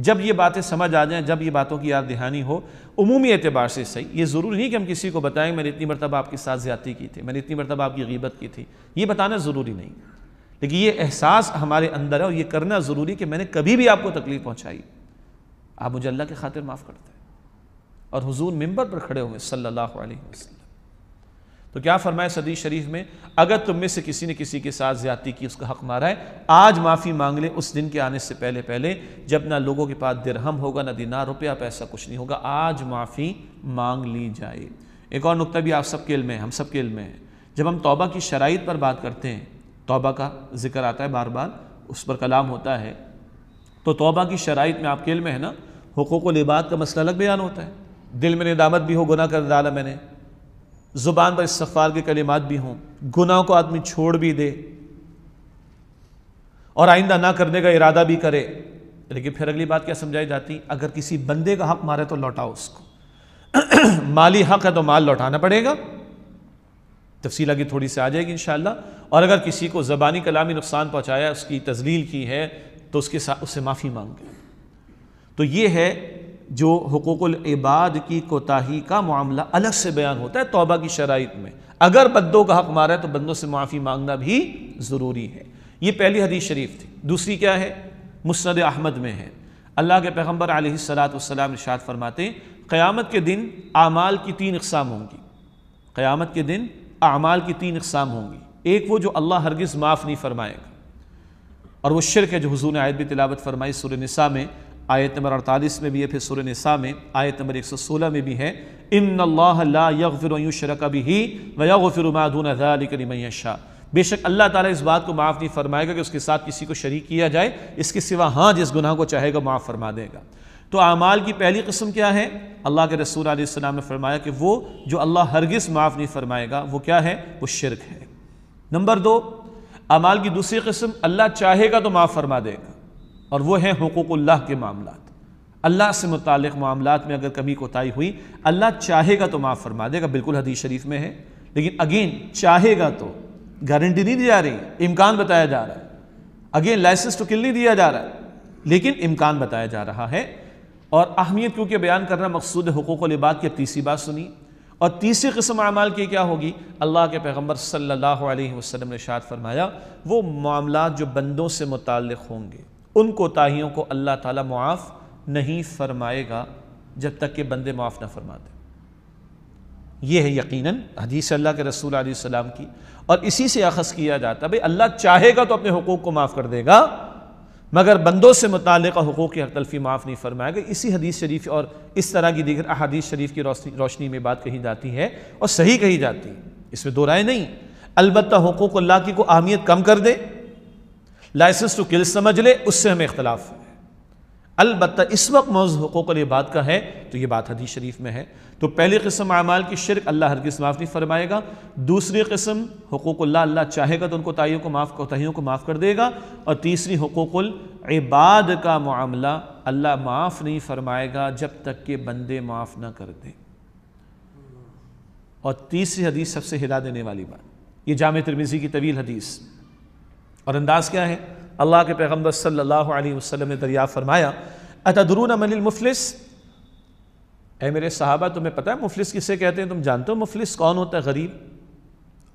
जब ये बातें समझ आ जाएं जब ये बातों की याद दहानी हो उमूमी एतबार से सही ये ज़रूरी नहीं कि हम किसी को बताएं मैंने इतनी मरतबा आपके साथ ज़्यादा की थी मैंने इतनी मरतब आपकी गीबत की थी ये बताना ज़रूरी नहीं लेकिन ये एहसास हमारे अंदर है और ये करना ज़रूरी कि मैंने कभी भी आपको तकलीफ़ पहुँचाई आप मुझे अल्लाह के खातिर माफ़ करते हैं और हजूर मंबर पर खड़े हुए सल्ला वसलम तो क्या फरमाया सदी शरीफ में अगर तुम में से किसी ने किसी के साथ ज्यादा की उसका हक मारा है आज माफ़ी मांग ले उस दिन के आने से पहले पहले जब ना लोगों के पास दिरहम होगा ना दिना रुपया पैसा कुछ नहीं होगा आज माफ़ी मांग ली जाए एक और नुकता भी आप सबके इल में हम सब के इल हैं जब हम तोबा की शराइ पर बात करते हैं तोबा का जिक्र आता है बार बार उस पर कलाम होता है तो तोबा की शराइ में आपके इल है ना हकूक़ लिबाद का मसला अलग बयान होता है दिल में निदामत भी हो गुना कर डाला मैंने ज़ुबान पर इस्तफ़ार के कलिमात भी हों गुनाहों को आदमी छोड़ भी दे और आइंदा ना करने का इरादा भी करे लेकिन फिर अगली बात क्या समझाई जाती अगर किसी बंदे का हक मारे तो लौटाओ उसको माली हक है तो माल लौटाना पड़ेगा तफसील आगे थोड़ी सी आ जाएगी इंशाल्लाह और अगर किसी को ज़बानी कलामी नुकसान पहुँचाया उसकी तजलील की है तो उसके साथ उससे माफ़ी मांगे तो ये है जो इबाद की कोताही का मामला अलग से बयान होता है तोबा की शराइत में अगर बंदों का हक मारा है तो बंदों से माफ़ी मांगना भी ज़रूरी है ये पहली हदीस शरीफ थी दूसरी क्या है मुस्द अहमद में है अल्लाह के पैगम्बर आलतम इर्शाद फरमाते क़्यामत के दिन आमाल की तीन अकसाम होंगी क़्यामत के दिन आमाल की तीन अकसाम होंगी एक वो जो अल्लाह हरगिज़ माफ़ नहीं फरमाएगा और वो शिरक है जो हजूर आयत भी तिलावत फरमाई सुर नसा में आयत नंबर अड़तालीस में भी है फिर सुर नसा में आयत नंबर एक सौ सोलह में भी है इन अल्लाशरक भी वयाफ़िरमादूनशाह बेशक अल्लाह ताला इस बात को माफ़ नहीं फरमाएगा कि उसके साथ किसी को शरीक किया जाए इसके सिवा हाँ जिस गुनाह को चाहेगा माफ़ फरमा देगा तो अमाल की पहली कस्म क्या है अल्लाह के रसूल आसमाम ने फरमाया कि वो जो अल्लाह हरगिस माफ़ नहीं फरमाएगा वो क्या है वो शिरक है नंबर दो अमाल की दूसरी कस्म अल्लाह चाहेगा तो माफ़ फरमा देगा और वो हैं हकूक़ल्ला के मामला अल्लाह से मुतक़ मामला में अगर कभी कोताही हुई अल्लाह चाहेगा तो माफ़ फरमा देगा बिल्कुल हदीस शरीफ में है लेकिन अगेन चाहेगा तो गारंटी नहीं दी जा रही इम्कान बताया जा रहा है अगेन लाइसेंस टू तो किल नहीं दिया जा रहा है लेकिन इम्कान बताया जा रहा है और अहमियत क्योंकि बयान करना मकसूद हकूक़ लिबाद की अब तीसरी बात सुनी और तीसरी कस्म अमाल की क्या होगी अल्लाह के पैगम्बर सल्लल्लाहु अलैहि वसल्लम ने शाद फरमाया वो मामला जो बंदों से मुतक़ होंगे उन कोताहीियों को अल्लाह ताला मुआफ़ नहीं फरमाएगा जब तक के बंदे माफ़ ना फरमाते ये है यकीनन हदीस अल्लाह के रसूल सलाम की और इसी से अखज़ किया जाता भाई अल्लाह चाहेगा तो अपने हकूक़ को माफ़ कर देगा मगर बंदों से मुतल हकूक़ की हर तलफी माफ़ नहीं फरमाएगा इसी हदीस शरीफ और इस तरह की दीगर अहादीस शरीफ की रोशनी रोशनी में बात कही जाती है और सही कही जाती है इसमें दो राय नहीं अलबत्त हकूक़ अल्लाह की को अहमियत कम कर दे लाइसेंस टू किल समझ ले उससे हमें इख्तलाफ है अलबत् इस वक्त मौज हकूक़ बात का है तो ये बात हदीस शरीफ में है तो पहली कस्म अमाल की शिरक अल्लाह हर किस माफ़ नहीं फरमाएगा दूसरी कस्म हकूक़ल्ला अल्लाह चाहेगा तो उनको ताइयों को माफ़ कोताहियों को माफ़ कर देगा और तीसरी हकूक इबाद का मामला अल्लाह माफ़ नहीं फरमाएगा जब तक के बंदे माफ़ ना कर दें और तीसरी हदीस सबसे हिला देने वाली बात ये जाम तिरमिज़ी की तवील हदीस और अंदाज़ क्या है अल्लाह के पैगम्बर सल्लल्लाहु अलैहि वसल्लम ने दरिया फरमाया अतदरून अमनिल मुफलिस ए मेरे साहबा तुम्हें पता है मुफलिस किसे कहते हैं तुम जानते हो मुफलिस कौन होता है गरीब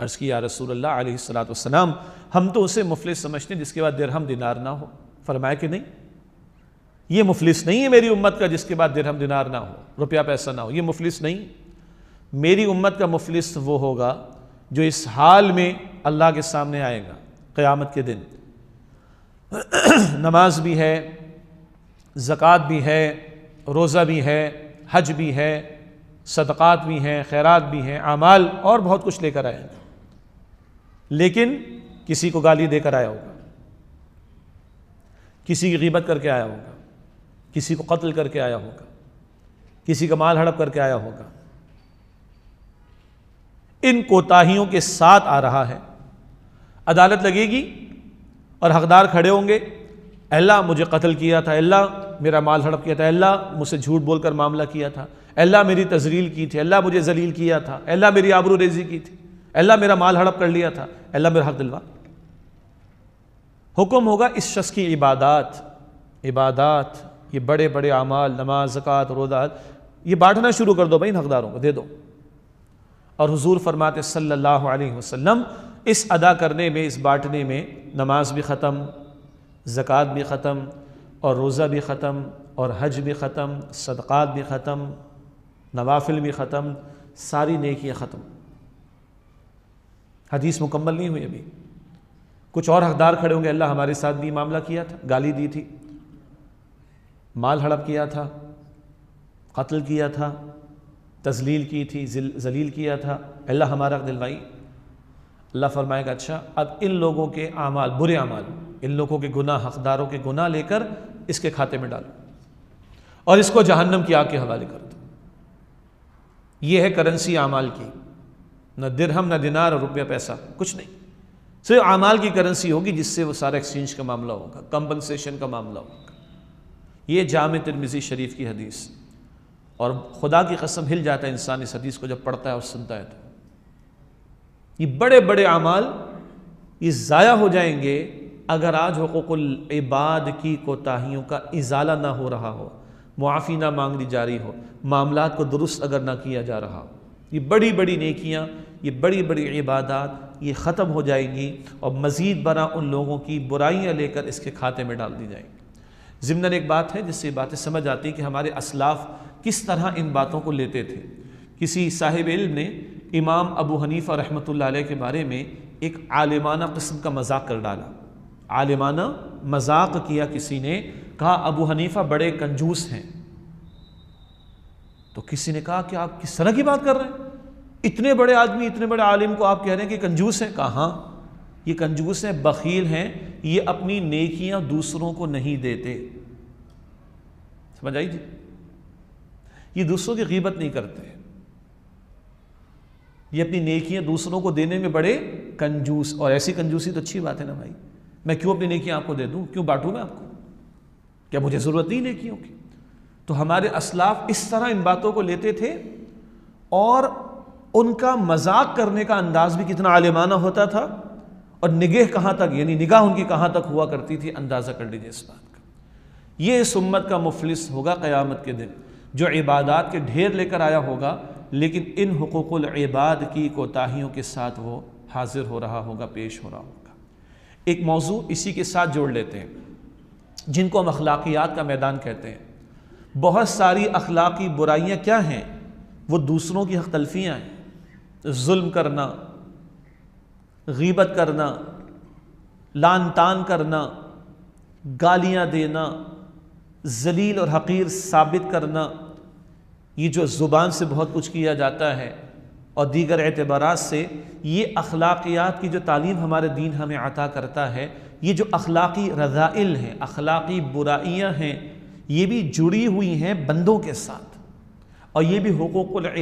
अर्ज़ की या रसूल सलाम हम तो उसे मुफलिस समझते हैं जिसके बाद दिरहम दिनार ना हो फरमाया कि नहीं ये मुफलिस नहीं है मेरी उम्मत का जिसके बाद दिरहम दिनार ना हो रुपया पैसा ना हो ये मुफलिस नहीं मेरी उम्मत का मुफलिस वो होगा जो इस हाल में अल्लाह के सामने आएगा क़्यामत के दिन नमाज भी है ज़क़़त भी है रोज़ा भी है हज भी है सदक़ात भी हैं खैरात भी हैं आमाल और बहुत कुछ लेकर आए लेकिन किसी को गाली देकर आया होगा किसी की गिबत करके आया होगा किसी को कत्ल करके आया होगा किसी का माल हड़प करके आया होगा इन कोताहियों के साथ आ रहा है अदालत लगेगी और हकदार खड़े होंगे अल्लाह मुझे कत्ल किया था अल्लाह मेरा माल हड़प किया था अल्लाह मुझसे झूठ बोलकर मामला किया था अल्लाह मेरी तजरील की थी अल्लाह मुझे जलील किया था अल्लाह मेरी आबरू रेजी की थी अल्लाह मेरा माल हड़प कर लिया था अल्लाह मेरा हक दिलवा हुक्म होगा इस शख्स की इबादत इबादत ये बड़े बड़े अमाल नमाज जक़ात रोज़ा ये बांटना शुरू कर दो भाई इन हकदारों को दे दो और हुजूर फरमाते सल्लल्लाहु अलैहि वसल्लम इस अदा करने में इस बाँटने में नमाज भी ख़त्म ज़क़़त भी ख़त्म और रोज़ा भी ख़त्म और हज भी ख़त्म सदक़ात भी ख़त्म नवाफिल भी ख़त्म सारी नेकियाँ ख़त्म हदीस मुकम्मल नहीं हुई अभी कुछ और हकदार खड़े होंगे अल्लाह हमारे साथ भी मामला किया था गाली दी थी माल हड़प किया था कत्ल किया था तजलील की थी जलील किया था अल्लाह हमारा दिलवाई अल्लाह फरमाएगा अच्छा अब इन लोगों के आमाल बुरे आमाल इन लोगों के गुना हकदारों के गुना लेकर इसके खाते में डालो और इसको जहन्नम की आग के हवाले कर दो यह है करेंसी आमाल की न दिरहम न दिनार और रुपया पैसा कुछ नहीं सिर्फ अमाल की करेंसी होगी जिससे वो सारा एक्सचेंज का मामला होगा कंपनसेशन का मामला होगा ये जाम तिरमिज़ी शरीफ की हदीस और ख़ुदा की कसम हिल जाता है इंसान इस हदीस को जब पढ़ता है और सुनता है तो ये बड़े बड़े अमाल ये ज़ाया हो जाएंगे अगर आज हकूक़ुल इबाद की कोताही का इजाला ना हो रहा हो मुआफ़ी ना मांग ली जा रही हो मामला को दुरुस्त अगर ना किया जा रहा हो ये बड़ी बड़ी नेकियाँ ये बड़ी बड़ी इबादत ये ख़त्म हो जाएंगी और मज़ीद बना उन लोगों की बुराइयाँ लेकर इसके खाते में डाल दी जाएंगी ज़िमन एक बात है जिससे बातें समझ आती कि हमारे असलाफ किस तरह इन बातों को लेते थे किसी साहिब इल्म ने इमाम अबू हनीफ़ा रहमत के बारे में एक आलिमाना कस्म का मजाक कर डाला आलिमाना मजाक किया किसी ने कहा अबू हनीफ़ा बड़े कंजूस हैं तो किसी ने कहा कि आप किस तरह की बात कर रहे हैं इतने बड़े आदमी इतने बड़े आलिम को आप कह रहे हैं कि कंजूस हैं कहाँ ये कंजूस हैं बखील हैं ये अपनी नेकियां दूसरों को नहीं देते समझ आई जी ये दूसरों की गीबत नहीं करते ये अपनी नेकियां दूसरों को देने में बड़े कंजूस और ऐसी कंजूसी तो अच्छी बात है ना भाई मैं क्यों अपनी नेकियां आपको दे दूं क्यों बांटूं मैं आपको क्या मुझे ज़रूरत नहीं नेकियों की तो हमारे असलाफ इस तरह इन बातों को लेते थे और उनका मजाक करने का अंदाज़ भी कितना आलिमाना होता था और निगह कहाँ तक यानी निगाह उनकी कहाँ तक हुआ करती थी अंदाज़ा कर लीजिए इस बात का ये इस उम्मत का मुफलिस होगा क़यामत के दिन जो इबादत के ढेर लेकर आया होगा लेकिन इन हकूक़ुल इबाद की कोताहियों के साथ वो हाजिर हो रहा होगा पेश हो रहा होगा एक मौजू इसी के साथ जोड़ लेते हैं जिनको हम अखलाकियात का मैदान कहते हैं बहुत सारी अखलाकी बुराइयाँ क्या हैं वो दूसरों की हक हैं जुल्म करना गीबत करना लान तान करना गालियाँ देना जलील और हकीर साबित करना ये जो ज़ुबान से बहुत कुछ किया जाता है और दीगर एतबार से ये अखलाकियात की जो तालीम हमारे दीन हमें अता करता है ये जो अखलाक़ी रज़ाइल हैं अखलाक़ी बुराइयाँ हैं ये भी जुड़ी हुई हैं बंदों के साथ और ये भी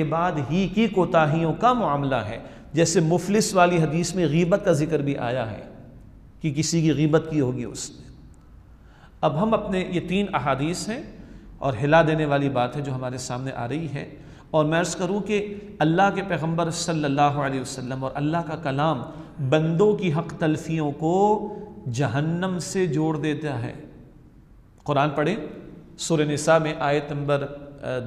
इबाद ही की कोताहियों का मामला है जैसे मुफलिस वाली हदीस में गीबत का जिक्र भी आया है कि किसी की गीबत की होगी उसने अब हम अपने ये तीन अहादीस हैं और हिला देने वाली बात है जो हमारे सामने आ रही है और मैं अर्ज़ करूँ कि अल्लाह के पैगम्बर सल्लल्लाहु अलैहि वसल्लम और अल्लाह का कलाम बंदों की हक़ तलफ़ियों को जहन्नम से जोड़ देता है कुरान पढ़ें सुर निसा में आयत नंबर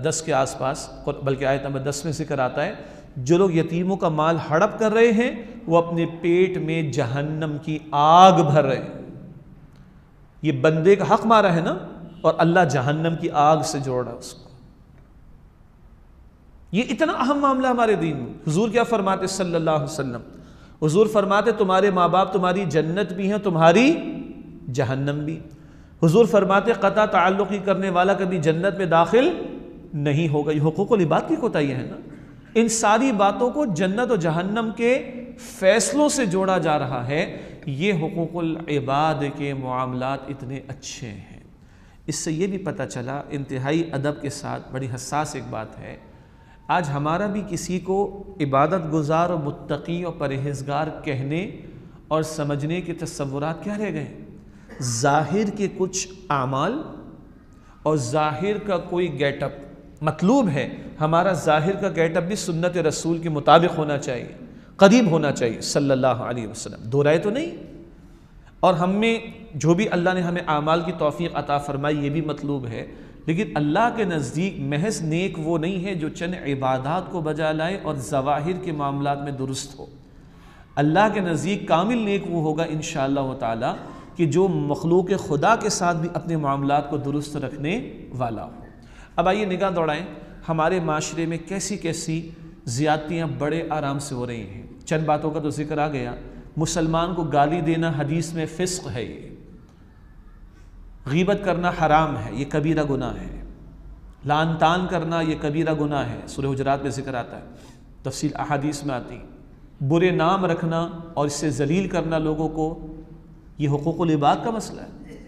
दस के आसपास बल्कि आयत नंबर दस में जिक्र आता है जो लोग यतीमों का माल हड़प कर रहे हैं वो अपने पेट में जहन्नम की आग भर रहे हैं ये बंदे का हक मारा है ना और अल्लाह जहन्नम की आग से जोड़ा उसको ये इतना अहम मामला हमारे दीन में हजूर क्या फरमाते सल्लल्लाहु अलैहि वसल्लम हजूर फरमाते तुम्हारे माँ बाप तुम्हारी जन्नत भी हैं तुम्हारी जहन्नम भी हजूर फरमाते कता ताल्लुक़ ही करने वाला कभी जन्नत में दाखिल नहीं होगा ये हकूक़ लिबात की कोताही है ना इन सारी बातों को जन्नत और जहन्नम के फैसलों से जोड़ा जा रहा है ये हकूक़ इबाद के मामला इतने अच्छे हैं इससे ये भी पता चला इंतहाई अदब के साथ बड़ी हसास एक बात है आज हमारा भी किसी को इबादत गुजार और मुतकी और परहेजगार कहने और समझने के तस्वूर क्या रह गए ज़ाहिर के कुछ आमाल और ज़ाहिर का कोई गेटअप मतलूब है हमारा ज़ाहिर का गेटअप भी सुन्नत रसूल के मुताबिक होना चाहिए करीब होना चाहिए सल्लल्लाहु अलैहि वसल्लम दोहराए तो नहीं और हम में जो भी अल्लाह ने हमें आमाल की तोफ़ी अता फ़रमाई ये भी मतलूब है लेकिन अल्लाह के नज़दीक महज नेक वो नहीं है जो चंद इबादत को बजा लाए और जवाहिर के मामला में दुरुस्त हो अल्लाह के नज़दीक कामिल नेक वो होगा इन ताला कि जो मखलूक खुदा के साथ भी अपने मामला को दुरुस्त रखने वाला हो अब आइए निगाह दौड़ाएँ हमारे माशरे में कैसी कैसी ज़्यादतियाँ बड़े आराम से हो रही हैं चंद बातों का तो जिक्र आ गया मुसलमान को गाली देना हदीस में फ़िस्क है ये गीबत करना हराम है ये कबीरा गुना है लान तान करना ये कबीरा गुना है सुरह हजरात में जिक्र आता है तफसील अहादीस में आती बुरे नाम रखना और इससे जलील करना लोगों को ये हकूक़ लिबाग का मसला है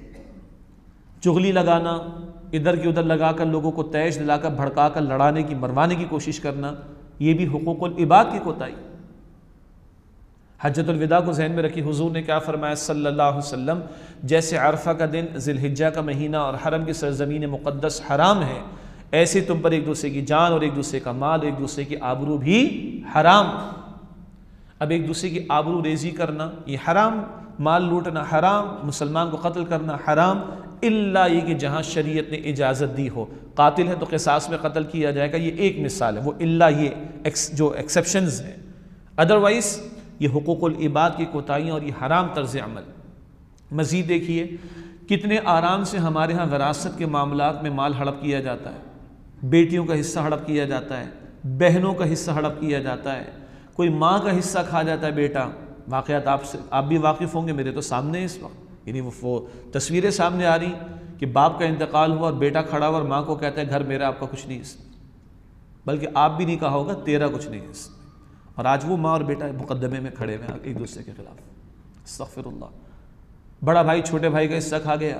चुगली लगाना इधर की उधर लगा कर लोगों को तैश दिलाकर भड़का कर लड़ाने की मरवाने की कोशिश करना ये भी हकूक़ इबाद की कोताही हजतुलविदा को जहन में रखी हुजूर ने क्या फरमाया सल्लल्लाहु अलैहि वसल्लम जैसे अरफा का दिन जिलहिजा का महीना और हरम की सरजमीन मुक़दस हराम है ऐसे तुम पर एक दूसरे की जान और एक दूसरे का माल एक दूसरे की आबरू भी हराम अब एक दूसरे की आबरू रेजी करना ये हराम माल लूटना हराम मुसलमान को कत्ल करना हराम इल्ला ये कि जहाँ शरीयत ने इजाज़त दी हो कातिल है तो किसास में कत्ल किया जाएगा ये एक मिसाल है वो इल्ला ये एक्स, जो एक्सेप्शन हैं अदरवाइज़ ये हकूक़ुल इबाद की कोताही और ये हराम तर्ज अमल मज़ीद देखिए कितने आराम से हमारे यहाँ विरासत के मामला में माल हड़प किया जाता है बेटियों का हिस्सा हड़प किया जाता है बहनों का हिस्सा हड़प किया जाता है कोई माँ का हिस्सा खा जाता है बेटा वाक़ात आप से आप भी वाकिफ़ होंगे मेरे तो सामने इस वक्त यानी वो तस्वीरें सामने आ रही कि बाप का इंतकाल हुआ और बेटा खड़ा हुआ और माँ को कहता है घर मेरा आपका कुछ नहीं है बल्कि आप भी नहीं कहा होगा तेरा कुछ नहीं है और आज वो माँ और बेटा मुकदमे में खड़े हुए एक दूसरे के खिलाफ सफ़िर बड़ा भाई छोटे भाई का हिस्सा खा गया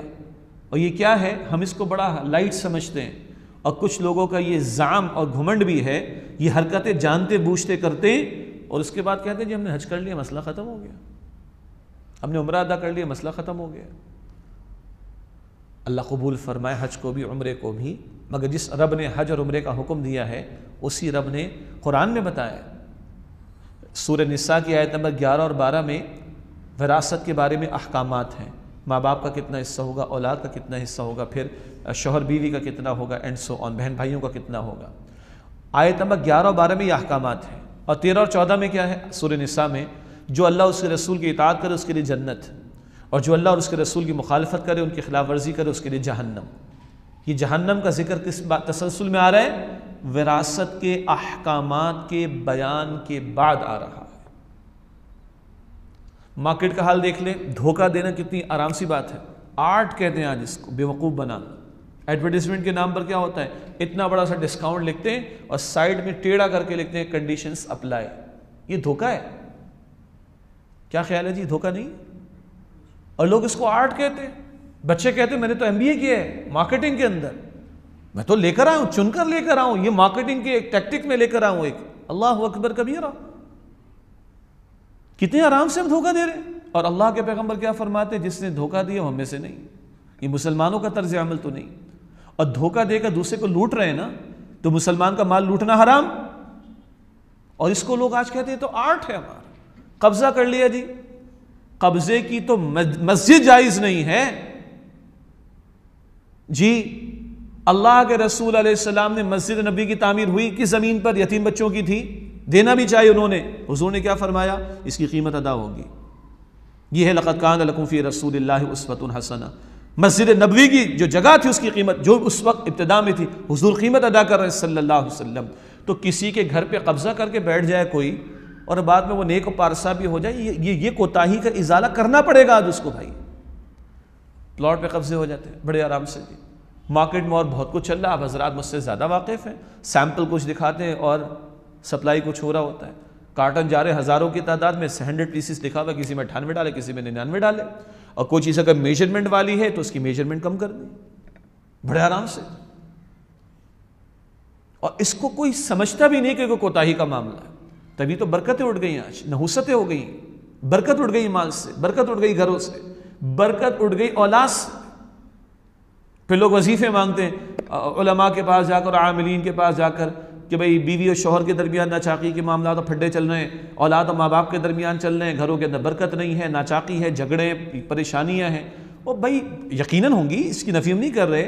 और ये क्या है हम इसको बड़ा लाइट समझते हैं और कुछ लोगों का ये जाम और घुमंड भी है ये हरकतें जानते बूझते करते और उसके बाद कहते हैं जी हमने हज कर लिया मसला ख़त्म हो गया हमने उम्र अदा कर लिया मसला ख़त्म हो गया अल्लाह कबूल फरमाए हज को भी उम्र को भी मगर जिस रब ने हज और उम्र का हुक्म दिया है उसी रब ने कुरान में बताया सूर निसा की आयत नंबर ग्यारह और बारह में विरासत के बारे में अहकाम हैं माँ बाप का कितना हिस्सा होगा औलाद का कितना हिस्सा होगा फिर शोहर बीवी का कितना होगा एंड सो ऑन बहन भाइयों का कितना होगा आयत नंबर ग्यारह और बारह में ये अहकाम हैं और तेरह और चौदह में क्या है सूर्य निसा में जो अल्लाह उसके रसूल की इतात करे उसके लिए जन्नत और जो अल्लाह और उसके रसूल की मुखालफत करे उनकी खिलाफ वर्जी करे उसके लिए जहन्नम ये जहन्नम का जिक्र किस तसलसल में आ रहा है विरासत के अहकाम के बयान के बाद आ रहा है मार्केट का हाल देख ले धोखा देना कितनी आराम सी बात है आर्ट कहते हैं आज इसको बेवकूफ़ बनाना एडवर्टीजमेंट के नाम पर क्या होता है इतना बड़ा सा डिस्काउंट लिखते हैं और साइड में टेढ़ा करके लिखते हैं कंडीशन अप्लाई ये धोखा है क्या ख्याल है जी धोखा नहीं और लोग इसको आर्ट कहते हैं बच्चे कहते हैं मैंने तो एम किया है मार्केटिंग के अंदर मैं तो लेकर आया हूं चुनकर लेकर आऊं ये मार्केटिंग के एक टैक्टिक में लेकर आऊं एक अल्लाह अकबर कबीरा कितने आराम से हम धोखा दे रहे और अल्लाह के पैगंबर क्या फरमाते जिसने धोखा दिया हमें से नहीं ये मुसलमानों का तर्ज अमल तो नहीं और धोखा देकर दूसरे को लूट रहे हैं ना तो मुसलमान का माल लूटना हराम और इसको लोग आज कहते हैं तो आर्ट है हमारा कब्जा कर लिया जी कब्जे की तो मस्जिद जायज नहीं है जी अल्लाह के रसूल सलाम ने मस्जिद नबी की तामीर हुई किस ज़मीन पर यतीम बच्चों की थी देना भी चाहिए उन्होंने हजूर ने क्या फरमाया इसकी कीमत अदा होगी यह है लक़त कान लकूफ़ी रसूल उसवत हसना मस्जिद नबी की जो जगह थी उसकी कीमत जो उस वक्त इब्तदा में थी हुजूर कीमत अदा कर रहे हैं सल्लल्लाहु अलैहि वसल्लम तो किसी के घर पर कब्ज़ा करके बैठ जाए कोई और बाद में वो नेक पारसा भी हो जाए ये ये, ये कोताही का इजाला करना पड़ेगा आज उसको भाई प्लॉट पे कब्जे हो जाते हैं बड़े आराम से जी मार्केट में और बहुत कुछ चल रहा है आप हजरात मुझसे ज़्यादा वाकिफ़ हैं सैम्पल कुछ दिखाते हैं और सप्लाई कुछ हो रहा होता है कार्टन जा रहे हज़ारों की तादाद में हंड्रेड पीसीस दिखा हुआ किसी में अठानवे डाले किसी में निन्यानवे डाले और कोई चीज़ अगर मेजरमेंट वाली है तो उसकी मेजरमेंट कम कर दें बड़े आराम से और इसको कोई समझता भी नहीं कि कोई कोताही का मामला है तभी तो बरकतें उठ गई आज नहुसतें हो गई बरकत उठ गई माल से बरकत उठ गई घरों से बरकत उठ गई औलाद से फिर लोग वजीफ़े मांगते हैं के पास जाकर आमिलीन के पास जाकर कि भाई बीवी और शोहर के दरमियान नाचाकी के मामला तो फड्डे चल रहे हैं औलाद और माँ बाप के दरमियान चल रहे हैं घरों के अंदर बरकत नहीं है नाचाकी है झगड़े परेशानियाँ हैं और भाई यकीनन होंगी इसकी नफीम नहीं कर रहे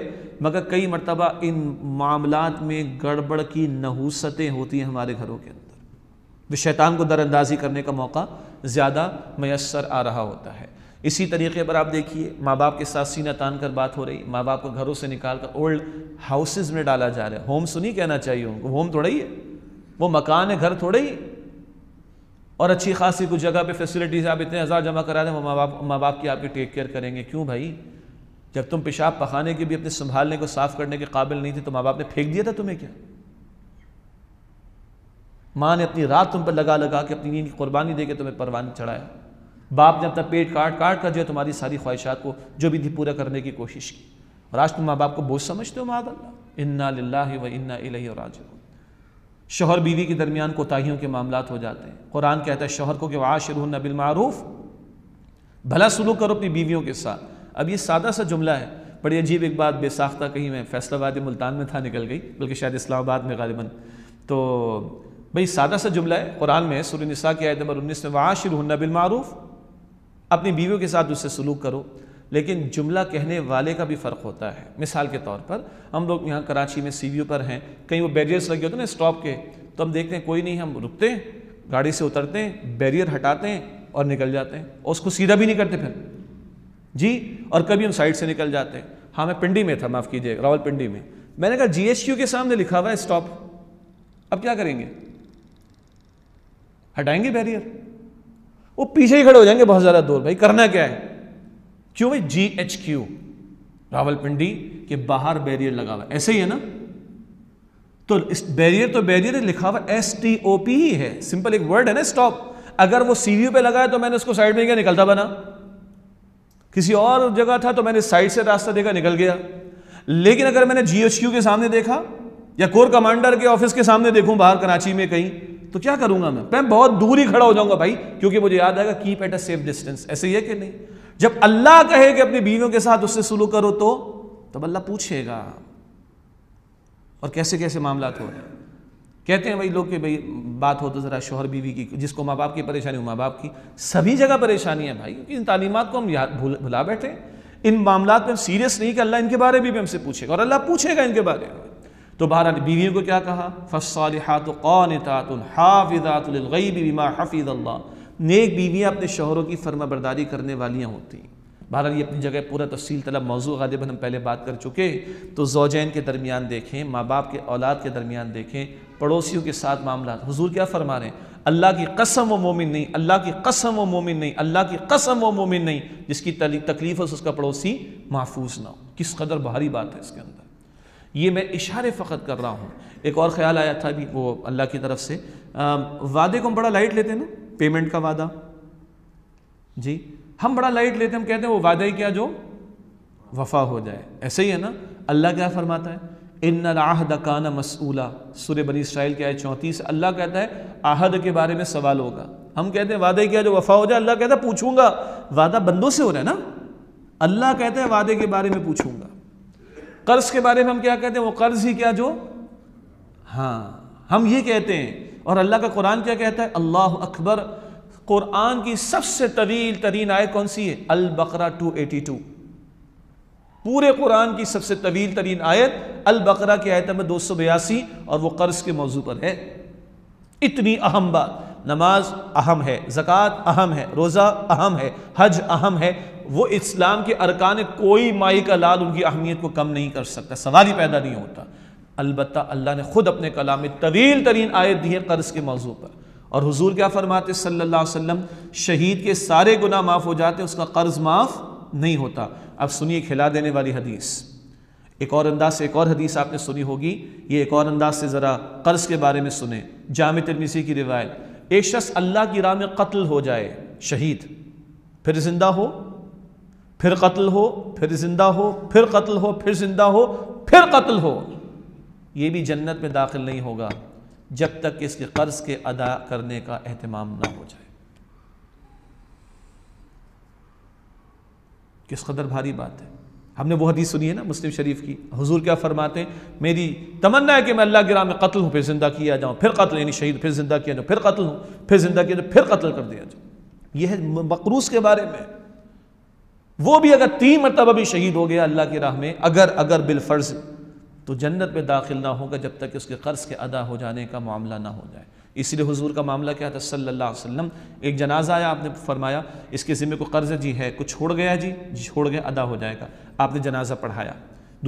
मगर कई मरतबा इन मामला में गड़बड़ की नहूसतें होती हैं हमारे घरों के अंदर जो शैतान को दरअंदाजी करने का मौका ज़्यादा मैसर आ रहा होता है इसी तरीके पर आप देखिए माँ बाप के साथ सीना तान कर बात हो रही माँ बाप को घरों से निकाल कर ओल्ड हाउसेज में डाला जा रहा है होम सुनी कहना चाहिए उनको होम थोड़ा ही है वो मकान है घर थोड़ा ही और अच्छी खासी कुछ जगह पे फैसिलिटीज़ आप इतने हज़ार जमा करा दें वो माँ बाप माँ बाप की आपकी टेक केयर करेंगे क्यों भाई जब तुम पेशाब पखाने के भी अपने संभालने को साफ़ करने के काबिल नहीं थे तो माँ बाप ने फेंक दिया था तुम्हें क्या माँ ने अपनी रात तुम पर लगा लगा के अपनी नींद की कुर्बानी दे के तुम्हें परवान चढ़ाया बाप ने अपना पेट काट काट कर जो तुम्हारी सारी ख्वाहिशात को जो भी थी पूरा करने की कोशिश की और आज तुम माँ बाप को बोझ समझते हो माद अल्लाह इन्ना लाला व इन्ना राज शोहर बीवी के दरमियान कोताहीियों के मामला हो जाते हैं कुरान कहता है शोहर को कि वाशरून बिलमारूफ भला सुलू करो अपनी बीवियों के साथ अब ये सादा सा जुमला है बड़ी अजीब एक बात बेसाख्ता कहीं मैं फैसलाबाद मुल्तान में था निकल गई बल्कि शायद इस्लामाबाद में गालिबा तो भाई सादा सा जुमला है कुरान में सुरनसा की आयत नंबर उन्नीस में वाशर बिलमारूफ़ अपनी बीवियों के साथ उससे सलूक करो लेकिन जुमला कहने वाले का भी फ़र्क होता है मिसाल के तौर पर हम लोग यहाँ कराची में सी पर हैं कहीं वो बैरियर्स लगे होते हैं ना स्टॉप के तो हम देखते हैं कोई नहीं हम रुकते हैं गाड़ी से उतरते हैं बैरियर हटाते हैं और निकल जाते हैं और उसको सीधा भी नहीं करते फिर जी और कभी हम साइड से निकल जाते हैं हाँ मैं पिंडी में था माफ़ कीजिए रावल पिंडी में मैंने कहा जीएसयू के सामने लिखा हुआ है स्टॉप अब क्या करेंगे हटाएंगे बैरियर वो पीछे ही खड़े हो जाएंगे बहुत ज़्यादा दूर भाई करना क्या है क्यों भाई जी एच क्यू रावलपिंडी के बाहर बैरियर लगा हुआ ऐसे ही है ना तो इस बैरियर तो बैरियर लिखा हुआ एस टी ओ पी ही है सिंपल एक वर्ड है ना स्टॉप अगर वो सी पे लगा है तो मैंने उसको साइड में क्या निकलता बना किसी और जगह था तो मैंने साइड से रास्ता देखा निकल गया लेकिन अगर मैंने जीएचक्यू के सामने देखा या कोर कमांडर के ऑफिस के सामने देखूं बाहर कराची में कहीं तो क्या करूंगा मैं मैं बहुत दूर ही खड़ा हो जाऊंगा भाई क्योंकि मुझे याद आएगा keep at a safe distance ऐसे ही है कि नहीं जब अल्लाह कहे कि अपनी बीवियों के साथ उससे सुलू करो तो तब अल्लाह पूछेगा और कैसे कैसे मामला हो रहे हैं कहते हैं भाई लोग कि भाई बात हो तो ज़रा शोहर बीवी की जिसको माँ बाप की परेशानी हो माँ बाप की सभी जगह परेशानी है भाई क्योंकि इन तालीमत को हम याद भूल भुला बैठे इन मामला में हम सीरियस नहीं कि अल्लाह इनके बारे भी हमसे पूछेगा और अल्लाह पूछेगा इनके बारे में तो बहरहाल बीवियों को क्या कहा फ़सालहात कौनतात अल्लाह नेक बीवियाँ अपने शोहरों की फर्मा बरदारी करने वालियाँ होती बहरहाल ये अपनी जगह पूरा तफसील तलब मौजू ग हम पहले बात कर चुके तो जोजैन के दरमियान देखें माँ बाप के औलाद के दरमियान देखें पड़ोसियों के साथ मामला हजूर क्या फरमा रहे हैं अल्लाह की कसम व मोमिन नहीं अल्लाह की कसम व मोमिन नहीं अल्लाह की कसम व मोमिन नहीं जिसकी तकलीफ हो उसका पड़ोसी महफूज ना हो किस कदर भारी बात है इसके अंदर ये मैं इशारे फ़कत कर रहा हूँ एक और ख्याल आया था अभी वो अल्लाह की तरफ से आ, वादे को हम बड़ा लाइट लेते हैं ना पेमेंट का वादा जी हम बड़ा लाइट लेते हैं हम कहते हैं वो वादा ही क्या जो वफा हो जाए ऐसे ही है ना अल्लाह क्या फरमाता है इन आहद न मसूला सुर बनी इसराइल के आए चौंतीस अल्लाह कहता है आहद के बारे में सवाल होगा हम कहते हैं वादे क्या जो वफा हो जाए अल्लाह कहता है पूछूंगा वादा बंदों से हो रहा है ना अल्लाह कहता है वादे के बारे में पूछूंगा कर्ज के बारे में हम क्या कहते हैं वो कर्ज ही क्या जो हाँ हम ये कहते हैं और अल्लाह का कुरान क्या कहता है अल्लाह अकबर कुरान की सबसे तवील तरीन आयत कौन सी है अल बकरा टू एटी टू पूरे कुरान की सबसे तवील तरीन आयत अल बकरा की आयत में दो सौ बयासी और वो कर्ज के मौजू पर है इतनी अहम बात नमाज अहम है जक़ात अहम है रोज़ा अहम है हज अहम है वो इस्लाम के अरकान कोई माई का लाल उनकी अहमियत को कम नहीं कर सकता सवाल ही पैदा नहीं होता अलबत् अल्लाह ने ख़ुद अपने कलाम में तवील तरीन आयत दी है कर्ज़ के मौजू पर और हजूर क्या फरमाते सल्ला अलैहि शहीद के सारे गुना माफ़ हो जाते उसका कर्ज़ माफ़ नहीं होता अब सुनिए खिला देने वाली हदीस एक और अंदाज से एक और हदीस आपने सुनी होगी ये एक और अंदाज से ज़रा कर्ज़ के बारे में सुने जाम तरमीसी की रिवायत एक शख्स अल्लाह की राह में कत्ल हो जाए शहीद फिर ज़िंदा हो फिर कत्ल हो फिर ज़िंदा हो फिर कत्ल हो फिर ज़िंदा हो फिर कत्ल हो ये भी जन्नत में दाखिल नहीं होगा जब तक इसके कर्ज के अदा करने का एहतमाम ना हो जाए किस कदर भारी बात है हमने वो हदीस सुनी है ना मुस्लिम शरीफ की हुजूर क्या फरमाते हैं मेरी तमन्ना है कि मैं अल्लाह के राम में कत्ल हूँ फिर ज़िंदा किया जाऊँ फिर कत्ल यानी शहीद फिर ज़िंदा किया जाऊँ फिर कत्ल हूँ फिर ज़िंदा किया जाऊँ फिर कत्ल कर दिया जाऊँ यह मकरूस के बारे में वो भी अगर तीन मरतबा भी शहीद हो गया अल्लाह की राह में अगर अगर बिलफर्ज तो जन्नत में दाखिल ना होगा जब तक कि उसके कर्ज के अदा हो जाने का मामला ना हो जाए इसलिए हुजूर का मामला क्या था अलैहि वसल्लम एक जनाजा आया आपने फरमाया इसके ज़िम्मे को कर्ज जी है कुछ छोड़ गया जी जी छोड़ गया अदा हो जाएगा आपने जनाजा पढ़ाया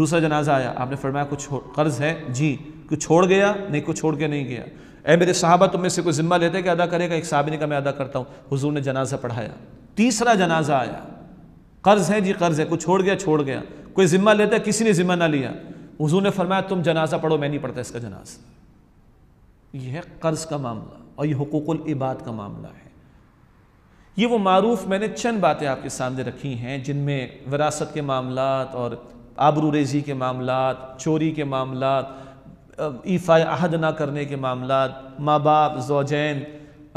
दूसरा जनाजा आया आपने फरमाया कुछ कर्ज है जी कुछ छोड़ गया नहीं कुछ छोड़ के नहीं गया ए मेरे साहबा तुम्हें से कोई ज़िम्मा लेते कि अदा करेगा एक साहब ने कहा मैं अदा करता हूँ हजूर ने जनाजा पढ़ाया तीसरा जनाजा आया कर्ज़ है जी कर्ज़ है कुछ छोड़ गया छोड़ गया कोई ज़िम्मा लेता है किसी ने ज़िम्मा ना लिया हजू ने फरमाया तुम जनाजा पढ़ो मैं नहीं पढ़ता इसका जनाजा यह है कर्ज़ का मामला और यह हकूक़ुल इबाद का मामला है ये वो मरूफ़ मैंने चंद बातें आपके सामने रखी हैं जिनमें विरासत के मामला और आबरू रेजी के मामला चोरी के मामला ईफ़ा अहद ना करने के मामला माँ बाप जोजैन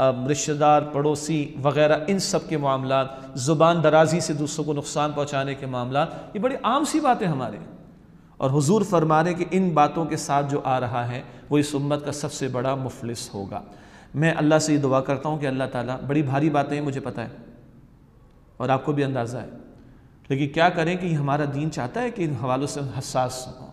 रिश्तेदार पड़ोसी वगैरह इन सब के मामला ज़ुबान दराजी से दूसरों को नुकसान पहुँचाने के मामला ये बड़ी आम सी बातें हमारे और हुजूर फरमाने के इन बातों के साथ जो आ रहा है वो इस उम्मत का सबसे बड़ा मुफलिस होगा मैं अल्लाह से ये दुआ करता हूँ कि अल्लाह ताला बड़ी भारी बातें मुझे पता है और आपको भी अंदाज़ा है लेकिन क्या करें कि हमारा दीन चाहता है कि इन हवालों से हम हसास हों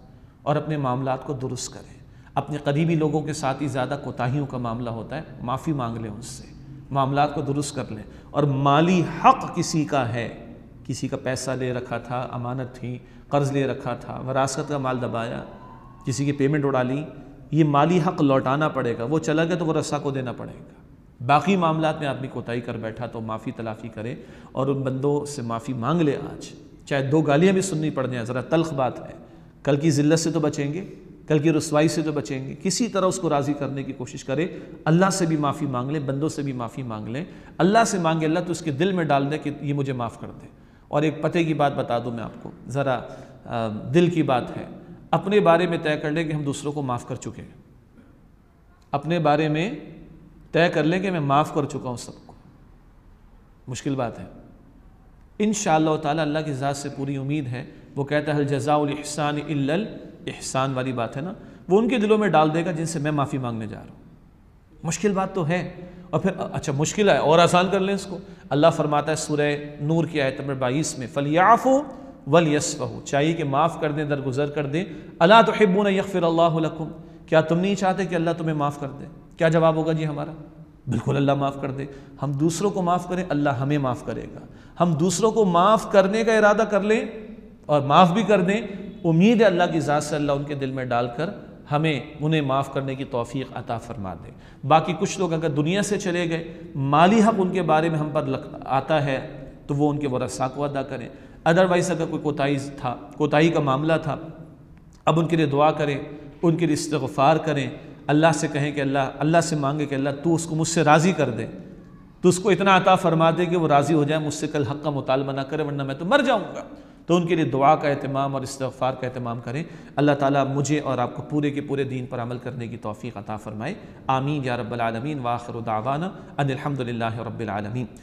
और अपने मामला को दुरुस्त करें अपने करीबी लोगों के साथ ही ज़्यादा कोताहीियों का मामला होता है माफ़ी मांग लें उनसे मामला को दुरुस्त कर लें और माली हक किसी का है किसी का पैसा ले रखा था अमानत थी कर्ज़ ले रखा था वरासत का माल दबाया किसी की पेमेंट उड़ा ली ये माली हक लौटाना पड़ेगा वो चला गया तो वो रस्सा को देना पड़ेगा बाकी मामला में आदमी कोताही कर बैठा तो माफ़ी तलाफ़ी करे और उन बंदों से माफ़ी मांग ले आज चाहे दो गालियाँ भी सुननी पड़ जाएँ ज़रा तलख बात है कल की ज़िल्लत से तो बचेंगे कल की रसवाई से तो बचेंगे किसी तरह उसको राज़ी करने की कोशिश करें अल्लाह से भी माफ़ी मांग लें बंदों से भी माफ़ी मांग लें अल्लाह से मांगे अल्लाह तो उसके दिल में डाल दें कि ये मुझे माफ़ कर दे और एक पते की बात बता दूँ मैं आपको ज़रा दिल की बात है अपने बारे में तय कर लें कि हम दूसरों को माफ़ कर चुके हैं अपने बारे में तय कर लें कि मैं माफ़ कर चुका हूँ सबको मुश्किल बात है इन शाह तल्ला की ज़ात से पूरी उम्मीद है वो कहता है अलजज़ाउलहसान एहसान वाली बात है ना वो उनके दिलों में डाल देगा जिनसे मैं माफ़ी मांगने जा रहा हूँ मुश्किल बात तो है और फिर अच्छा मुश्किल है और आसान कर लें इसको अल्लाह फरमाता है सूर्य नूर की आयत नंबर बाईस में फलियाफ़ो वल यसफ़ू चाहिए कि माफ़ कर दें दरगुजर कर दें अला तो हिब्बून यकफ़िर लकुम क्या तुम नहीं चाहते कि अल्लाह तुम्हें माफ़ कर दे क्या जवाब होगा जी हमारा बिल्कुल अल्लाह माफ़ कर दे हम दूसरों को माफ़ करें अल्लाह हमें माफ़ करेगा हम दूसरों को माफ़ करने का इरादा कर लें और माफ़ भी कर दें उम्मीद है अल्लाह की ज़ात से अल्लाह उनके दिल में डालकर हमें उन्हें माफ़ करने की तोफ़ी अता फरमा दे बाकी कुछ लोग अगर दुनिया से चले गए माली हक उनके बारे में हम पर लग, आता है तो वो उनके वरसा को अदा करें अदरवाइज़ अगर कोई कोताही था कोताही का मामला था अब उनके लिए दुआ करें उनके लिए इस्तफ़ार करें अल्लाह से कहें कि अल्लाह अल्लाह से मांगे कि अल्लाह तू उसको मुझसे राज़ी कर दे तो उसको इतना अता फरमा दे कि वो राज़ी हो जाए मुझसे कल हक का मुतालबा ना करे वरना मैं तो मर जाऊँगा तो उनके लिए दुआ का अहतमाम और इस्तफ़ार का अहतमाम करें अल्लाह ताला मुझे और आपको पूरे के पूरे दीन पर अमल करने की तोफ़ी अता फ़रमाए आमीन या रबालमीन वाखर दावाना अनिलहमदिल्ल रबालमीन